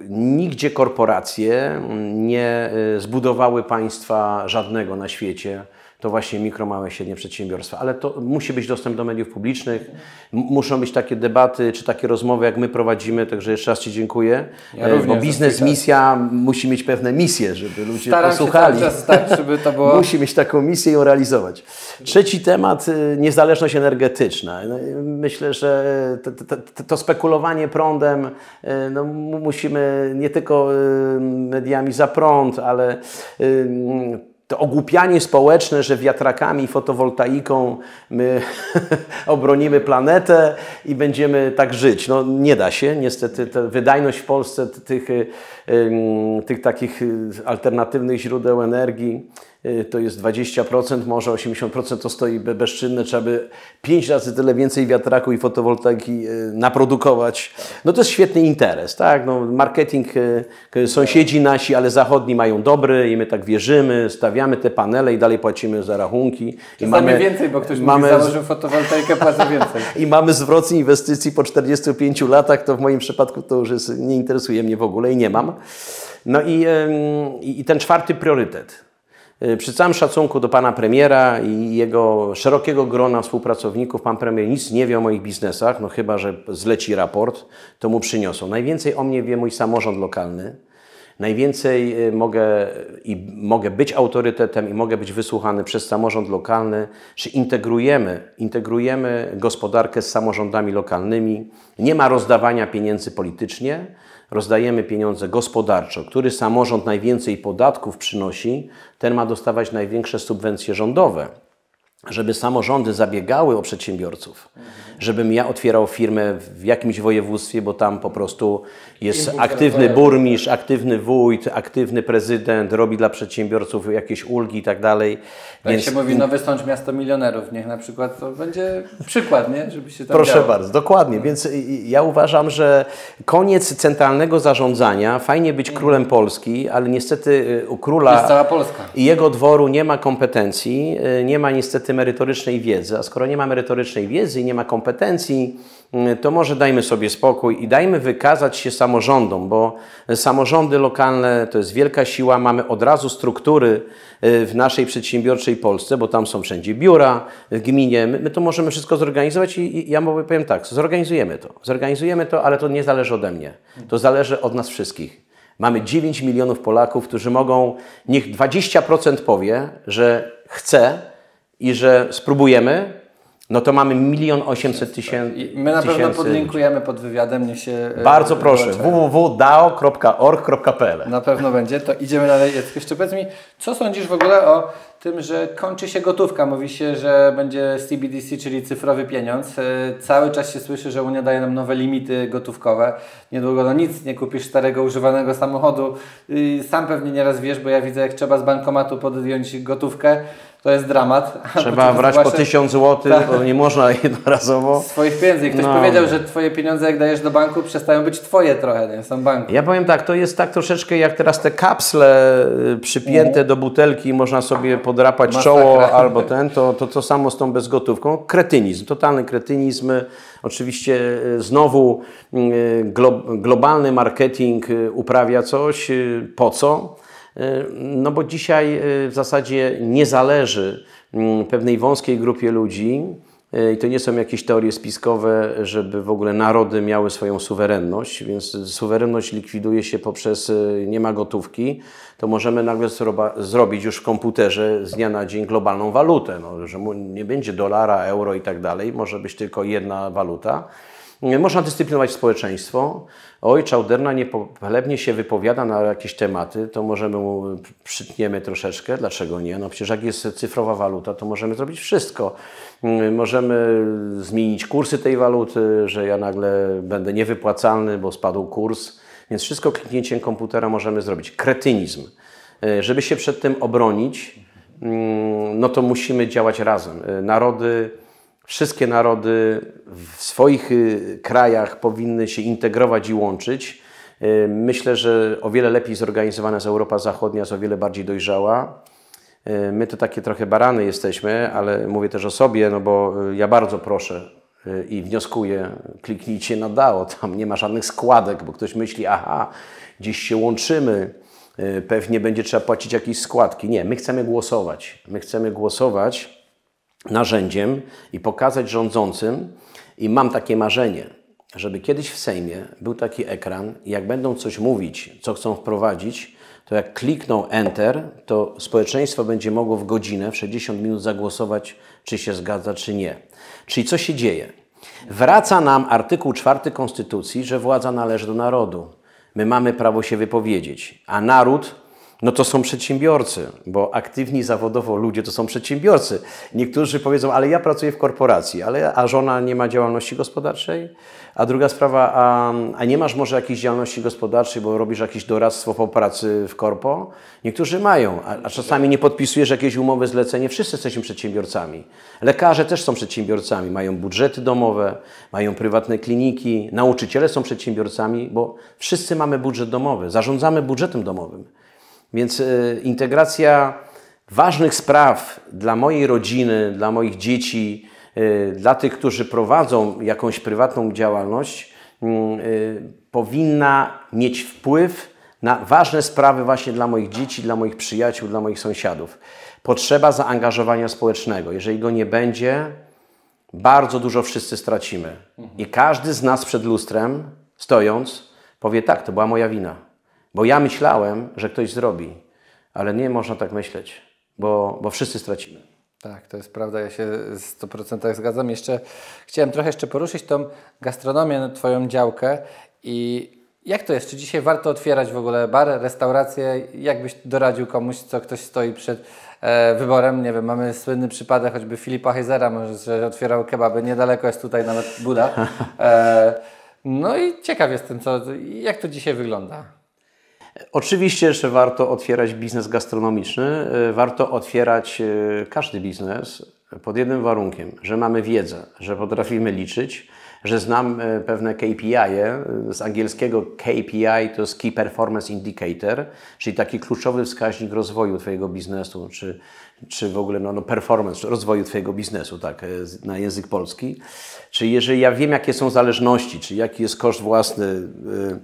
Nigdzie korporacje nie y, zbudowały państwa żadnego na świecie to właśnie mikro, małe, średnie przedsiębiorstwa. Ale to musi być dostęp do mediów publicznych, muszą być takie debaty czy takie rozmowy, jak my prowadzimy, także jeszcze raz Ci dziękuję. Ja e, bo biznes, misja musi mieć pewne misje, żeby ludzie Staram posłuchali. Się tak, żeby to było... *laughs* musi mieć taką misję i ją realizować. Trzeci temat, y, niezależność energetyczna. No myślę, że y, to, to, to spekulowanie prądem, y, no, musimy nie tylko mediami za prąd, ale to ogłupianie społeczne, że wiatrakami, fotowoltaiką my *laughs* obronimy planetę i będziemy tak żyć. No nie da się, niestety. wydajność w Polsce tych, tych takich y, alternatywnych źródeł energii Y, to jest 20%, może 80% to stoi bezczynne, trzeba by 5 razy tyle więcej wiatraku i fotowoltaiki y, naprodukować. No to jest świetny interes, tak? No, marketing y, sąsiedzi nasi, ale zachodni mają dobry i my tak wierzymy, stawiamy te panele i dalej płacimy za rachunki. I mamy więcej, bo ktoś mamy, mówi, założył fotowoltaikę, płacę *laughs* więcej. I mamy zwrot z inwestycji po 45 latach, to w moim przypadku to już jest, nie interesuje mnie w ogóle i nie mam. No i, i ten czwarty priorytet Y, przy całym szacunku do pana premiera i jego szerokiego grona współpracowników, pan premier nic nie wie o moich biznesach, no chyba, że zleci raport, to mu przyniosą. Najwięcej o mnie wie mój samorząd lokalny. Najwięcej y, mogę, i mogę być autorytetem i mogę być wysłuchany przez samorząd lokalny, czy integrujemy, integrujemy gospodarkę z samorządami lokalnymi. Nie ma rozdawania pieniędzy politycznie, rozdajemy pieniądze gospodarczo, który samorząd najwięcej podatków przynosi, ten ma dostawać największe subwencje rządowe żeby samorządy zabiegały o przedsiębiorców, żebym ja otwierał firmę w jakimś województwie, bo tam po prostu jest aktywny burmistrz, aktywny wójt, aktywny prezydent, robi dla przedsiębiorców jakieś ulgi i tak dalej. Tak Więc... się mówi, no wystąd miasto milionerów, niech na przykład to będzie przykład, nie? Żeby się tam Proszę działo. bardzo, dokładnie. Więc ja uważam, że koniec centralnego zarządzania, fajnie być mhm. królem Polski, ale niestety y, u króla i jego dworu nie ma kompetencji, y, nie ma niestety merytorycznej wiedzy, a skoro nie ma merytorycznej wiedzy i nie ma kompetencji, mm, to może dajmy sobie spokój i dajmy wykazać się samorządom, bo samorządy lokalne to jest wielka siła, mamy od razu struktury e, w naszej przedsiębiorczej Polsce, bo tam są wszędzie biura w gminie, my, to możemy wszystko zorganizować i, i ja mówię, powiem tak, zorganizujemy to, zorganizujemy to, ale to nie zależy ode mnie, to zależy od nas wszystkich. Mamy 9 milionów Polaków, którzy mogą, niech 20% powie, że chce, i że spróbujemy, no to mamy milion osiemset tysięcy. My na pewno podlinkujemy pod wywiadem, nie się. E, Bardzo proszę, www.dao.org.pl. Na pewno będzie, to idziemy dalej. Jeszcze powiedz mi, co sądzisz w ogóle o tym, że kończy się gotówka? Mówi się, że będzie CBDC, czyli cyfrowy pieniądz. E, cały czas się słyszy, że Unia daje nam nowe limity gotówkowe. Niedługo no nic, nie kupisz starego używanego samochodu. Y, sam pewnie nieraz wiesz, bo ja widzę, jak trzeba z bankomatu podjąć gotówkę to jest dramat. *laughs* Trzeba brać po tysiąc złotych, tak. bo nie można *laughs* jednorazowo. Swoich pieniędzy. Ktoś no. powiedział, że twoje pieniądze, jak dajesz do banku, przestają być twoje trochę, nie są banki. Ja powiem tak, to jest tak troszeczkę jak teraz te kapsle y, przypięte do butelki, można sobie podrapać Masakra. czoło albo ten, to, to to samo z tą bezgotówką. Kretynizm, totalny kretynizm. Oczywiście y, znowu y, globalny marketing uprawia coś. Po co? Y, no bo dzisiaj y, w zasadzie nie zależy mm, pewnej wąskiej grupie ludzi, y, i to nie są jakieś teorie spiskowe, żeby w ogóle narody miały swoją suwerenność, więc suwerenność likwiduje się poprzez nie ma gotówki, to możemy nagle zrobić już w komputerze z dnia na dzień globalną walutę, no, że nie będzie dolara, euro i tak dalej, może być tylko jedna waluta. Można dyscyplinować społeczeństwo. Oj, Czauderna niepochlebnie się wypowiada na jakieś tematy, to możemy mu przytniemy troszeczkę. Dlaczego nie? No przecież jak jest cyfrowa waluta, to możemy zrobić wszystko. Mm, możemy zmienić kursy tej waluty, że ja nagle będę niewypłacalny, bo spadł kurs. Więc wszystko kliknięciem komputera możemy zrobić. Kretynizm. E, żeby się przed tym obronić, mm, no to musimy działać razem. E, narody Wszystkie narody w swoich y, krajach powinny się integrować i łączyć. Y, myślę, że o wiele lepiej zorganizowana jest Europa Zachodnia, jest o wiele bardziej dojrzała. Y, my to takie trochę barany jesteśmy, ale mówię też o sobie, no bo ja bardzo proszę i wnioskuję, kliknijcie na DAO, tam nie ma żadnych składek, bo ktoś myśli, aha, dziś się łączymy, pewnie będzie trzeba płacić jakieś składki. Nie, my chcemy głosować. My chcemy głosować narzędziem i pokazać rządzącym, i mam takie marzenie, żeby kiedyś w Sejmie był taki ekran, jak będą coś mówić, co chcą wprowadzić, to jak klikną Enter, to społeczeństwo będzie mogło w godzinę, w 60 minut zagłosować, czy się zgadza, czy nie. Czyli co się dzieje? Wraca nam artykuł 4 Konstytucji, że władza należy do narodu. My mamy prawo się wypowiedzieć, a naród no to są przedsiębiorcy, bo aktywni zawodowo ludzie to są przedsiębiorcy. Niektórzy powiedzą, ale ja pracuję w korporacji, ale, a żona nie ma działalności gospodarczej? A druga sprawa, a, a nie masz może jakiejś działalności gospodarczej, bo robisz jakieś doradztwo po pracy w korpo? Niektórzy mają, a, a czasami nie podpisujesz jakiejś umowy, zlecenie. Wszyscy jesteśmy przedsiębiorcami. Lekarze też są przedsiębiorcami, mają budżety domowe, mają prywatne kliniki, nauczyciele są przedsiębiorcami, bo wszyscy mamy budżet domowy, zarządzamy budżetem domowym. Więc e, integracja ważnych spraw dla mojej rodziny, dla moich dzieci, e, dla tych, którzy prowadzą jakąś prywatną działalność, mm, e, powinna mieć wpływ na ważne sprawy właśnie dla moich dzieci, dla moich przyjaciół, dla moich sąsiadów. Potrzeba zaangażowania społecznego. Jeżeli go nie będzie, bardzo dużo wszyscy stracimy. I każdy z nas przed lustrem, stojąc, powie: Tak, to była moja wina. Bo ja myślałem, że ktoś zrobi, ale nie można tak myśleć, bo, bo wszyscy stracimy. Tak, to jest prawda, ja się w 100% zgadzam. Jeszcze chciałem trochę jeszcze poruszyć tą gastronomię, no, Twoją działkę i jak to jest? Czy dzisiaj warto otwierać w ogóle bar, restaurację? Jak byś doradził komuś, co ktoś stoi przed e, wyborem? Nie wiem, mamy słynny przypadek choćby Filipa Heizera, może, że otwierał kebaby. Niedaleko jest tutaj nawet Buda. E, no i ciekaw jestem, co, jak to dzisiaj wygląda. Oczywiście, że warto otwierać biznes gastronomiczny, e, warto otwierać e, każdy biznes pod jednym warunkiem, że mamy wiedzę, że potrafimy liczyć, że znam e, pewne KPI, -e. z angielskiego KPI to jest Key Performance Indicator, czyli taki kluczowy wskaźnik rozwoju Twojego biznesu, czy, czy w ogóle no, no performance, rozwoju Twojego biznesu, tak, na język polski. Czyli jeżeli ja wiem, jakie są zależności, czy jaki jest koszt własny, yy,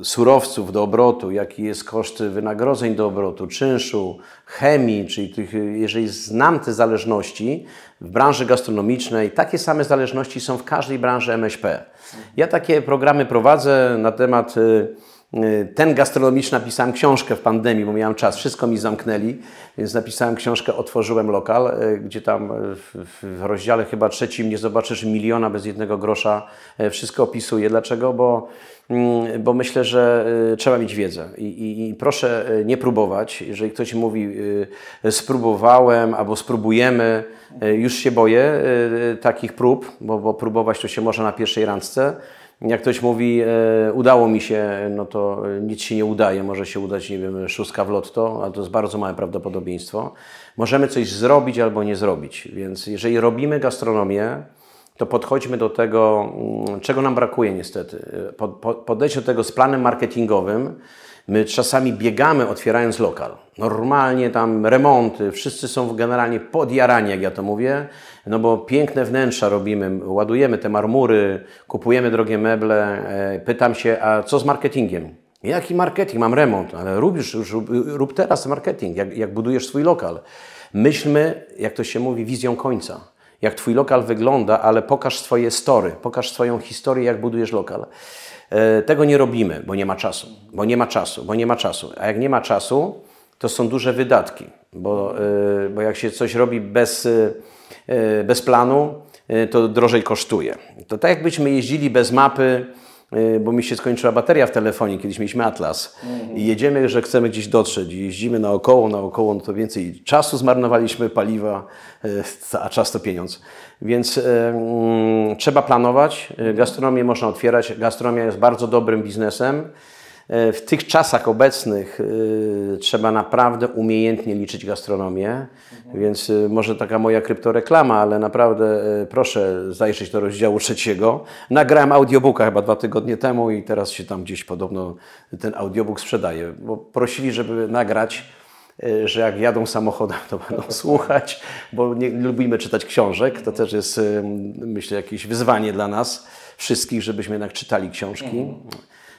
Y, surowców do obrotu, jaki jest koszt wynagrodzeń do obrotu, czynszu, chemii, czyli tych, jeżeli znam te zależności w branży gastronomicznej, takie same zależności są w każdej branży MŚP. Ja takie programy prowadzę na temat y, Y, ten gastronomiczny napisałem książkę w pandemii, bo miałem czas, wszystko mi zamknęli, więc napisałem książkę, otworzyłem lokal, y, gdzie tam y, w, rozdziale chyba trzecim nie zobaczysz miliona bez jednego grosza. Wszystko opisuję. Dlaczego? Bo, mm, bo myślę, że trzeba mieć wiedzę I, i, i proszę nie próbować. Jeżeli ktoś mówi spróbowałem albo spróbujemy, już się boję takich prób, bo, bo próbować to się może na pierwszej randce jak ktoś mówi, e, udało mi się, no to e, nic się nie udaje. Może się udać, nie wiem, szóstka w lotto, ale to jest bardzo małe prawdopodobieństwo. Możemy coś zrobić albo nie zrobić. Więc jeżeli robimy gastronomię, to podchodźmy do tego, mm, czego nam brakuje niestety. E, pod, do tego z planem marketingowym, My czasami biegamy otwierając lokal. Normalnie tam remonty, wszyscy są generalnie podjarani, jak ja to mówię, no bo piękne wnętrza robimy, ładujemy te marmury, kupujemy drogie meble. E, pytam się, a co z marketingiem? Jaki marketing? Mam remont, ale rób, już, rób teraz marketing, jak, jak budujesz swój lokal. Myślmy, jak to się mówi, wizją końca jak Twój lokal wygląda, ale pokaż swoje story, pokaż swoją historię, jak budujesz lokal. E, tego nie robimy, bo nie ma czasu, bo nie ma czasu, bo nie ma czasu. A jak nie ma czasu, to są duże wydatki, bo, e, bo jak się coś robi bez, e, bez planu, to drożej kosztuje. To tak jakbyśmy jeździli bez mapy Y, bo mi się skończyła bateria w telefonie, kiedyś mieliśmy Atlas mhm. i jedziemy, że chcemy gdzieś dotrzeć i jeździmy naokoło, naokoło, no to więcej czasu zmarnowaliśmy, paliwa, y, a czas to pieniądz. Więc y, mm, trzeba planować, gastronomię można otwierać, gastronomia jest bardzo dobrym biznesem, E, w tych czasach obecnych e, trzeba naprawdę umiejętnie liczyć gastronomię, mhm. więc e, może taka moja kryptoreklama, ale naprawdę proszę zajrzeć do rozdziału trzeciego. Nagrałem audiobooka chyba dwa tygodnie temu i teraz się tam gdzieś podobno ten audiobook sprzedaje, bo prosili, żeby nagrać że jak jadą samochodem, to będą *laughs* słuchać, bo nie lubimy czytać książek. To mhm. też jest, myślę, jakieś wyzwanie dla nas wszystkich, żebyśmy jednak czytali książki. Mhm.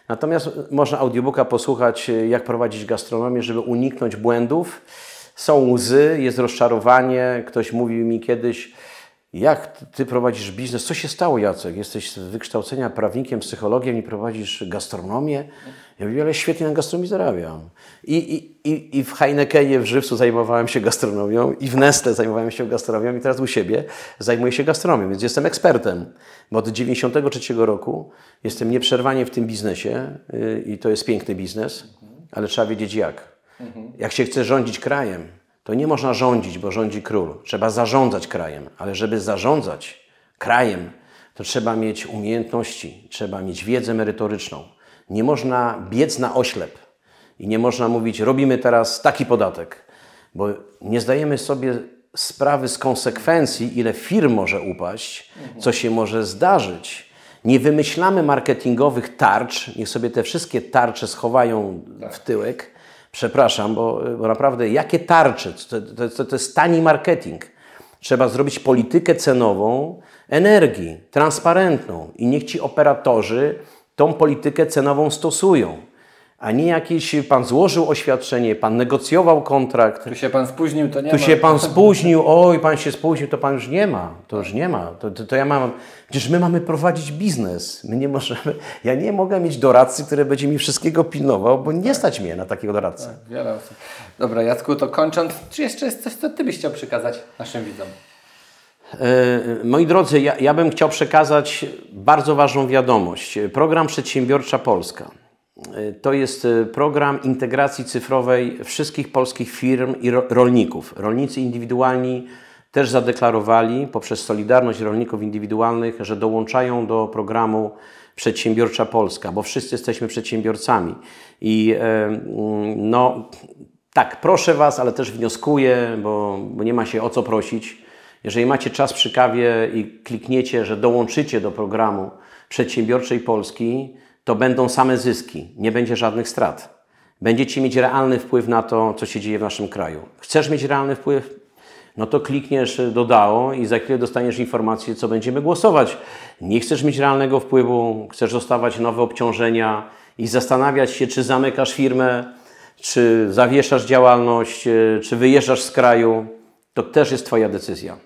Natomiast można audiobooka posłuchać, e, jak prowadzić gastronomię, żeby uniknąć błędów. Są łzy, jest rozczarowanie. Ktoś mówił mi kiedyś, jak ty prowadzisz biznes? Co się stało, Jacek? Jesteś z wykształcenia prawnikiem, psychologiem i prowadzisz gastronomię? Ja mówię, ale świetnie na gastronomii zarabiam. I, i, i w Heinekenie w Żywcu zajmowałem się gastronomią i w Nestle zajmowałem się gastronomią i teraz u siebie zajmuję się gastronomią, więc jestem ekspertem. Bo od 93 roku jestem nieprzerwanie w tym biznesie y, i to jest piękny biznes, ale trzeba wiedzieć jak. Mhm. Jak się chce rządzić krajem, to nie można rządzić, bo rządzi król. Trzeba zarządzać krajem, ale żeby zarządzać krajem, to trzeba mieć umiejętności, trzeba mieć wiedzę merytoryczną. Nie można biec na oślep i nie można mówić, robimy teraz taki podatek, bo nie zdajemy sobie sprawy z konsekwencji, ile firm może upaść, co się może zdarzyć. Nie wymyślamy marketingowych tarcz, niech sobie te wszystkie tarcze schowają w tyłek przepraszam, bo, bo naprawdę jakie tarcze? To, to, to jest tani marketing. Trzeba zrobić politykę cenową energii, transparentną i niech ci operatorzy tą politykę cenową stosują a nie jakiś pan złożył oświadczenie, pan negocjował kontrakt. Tu się pan spóźnił, to nie tu ma. Tu się pan spóźnił, oj, pan się spóźnił, to pan już nie ma. To już nie ma. To, to, to, ja mam. Przecież my mamy prowadzić biznes. My nie możemy. Ja nie mogę mieć doradcy, który będzie mi wszystkiego pilnował, bo nie tak. stać mnie na takiego doradcę. Tak, wiele osób. Dobra, Jacku, to kończąc, czy jeszcze jest coś, co ty byś chciał przekazać naszym widzom? E, moi drodzy, ja, ja bym chciał przekazać bardzo ważną wiadomość. Program Przedsiębiorcza Polska Y, to jest y, program integracji cyfrowej wszystkich polskich firm i rolników. Rolnicy indywidualni też zadeklarowali poprzez Solidarność Rolników Indywidualnych, że dołączają do programu Przedsiębiorcza Polska, bo wszyscy jesteśmy przedsiębiorcami. I y, mm, no, tak, proszę Was, ale też wnioskuję, bo, bo nie ma się o co prosić. Jeżeli macie czas przy kawie i klikniecie, że dołączycie do programu Przedsiębiorczej Polski, to będą same zyski, nie będzie żadnych strat. Będziecie mieć realny wpływ na to, co się dzieje w naszym kraju. Chcesz mieć realny wpływ? No to klikniesz dodało i za chwilę dostaniesz informację, co będziemy głosować. Nie chcesz mieć realnego wpływu, chcesz dostawać nowe obciążenia i zastanawiać się, czy zamykasz firmę, czy zawieszasz działalność, e, czy wyjeżdżasz z kraju. To też jest Twoja decyzja.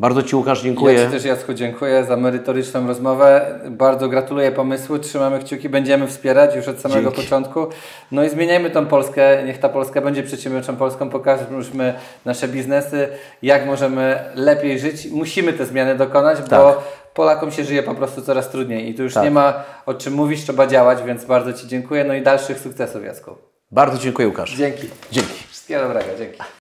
Bardzo Ci Łukasz dziękuję. Ja Ci też Jacku dziękuję za merytoryczną rozmowę. Bardzo gratuluję pomysłu, trzymamy kciuki, będziemy wspierać już od samego Dzięki. początku. No i zmieniajmy tą Polskę, niech ta Polska będzie przedsiębiorczą Polską, pokażmy nasze biznesy, jak możemy lepiej żyć. Musimy te zmiany dokonać, tak. bo Polakom się żyje po prostu coraz trudniej i tu już tak. nie ma o czym mówić, trzeba działać, więc bardzo Ci dziękuję. No i dalszych sukcesów Jacku. Bardzo dziękuję Łukasz. Dzięki. Dzięki. Wszystkiego dobrego, dzięki.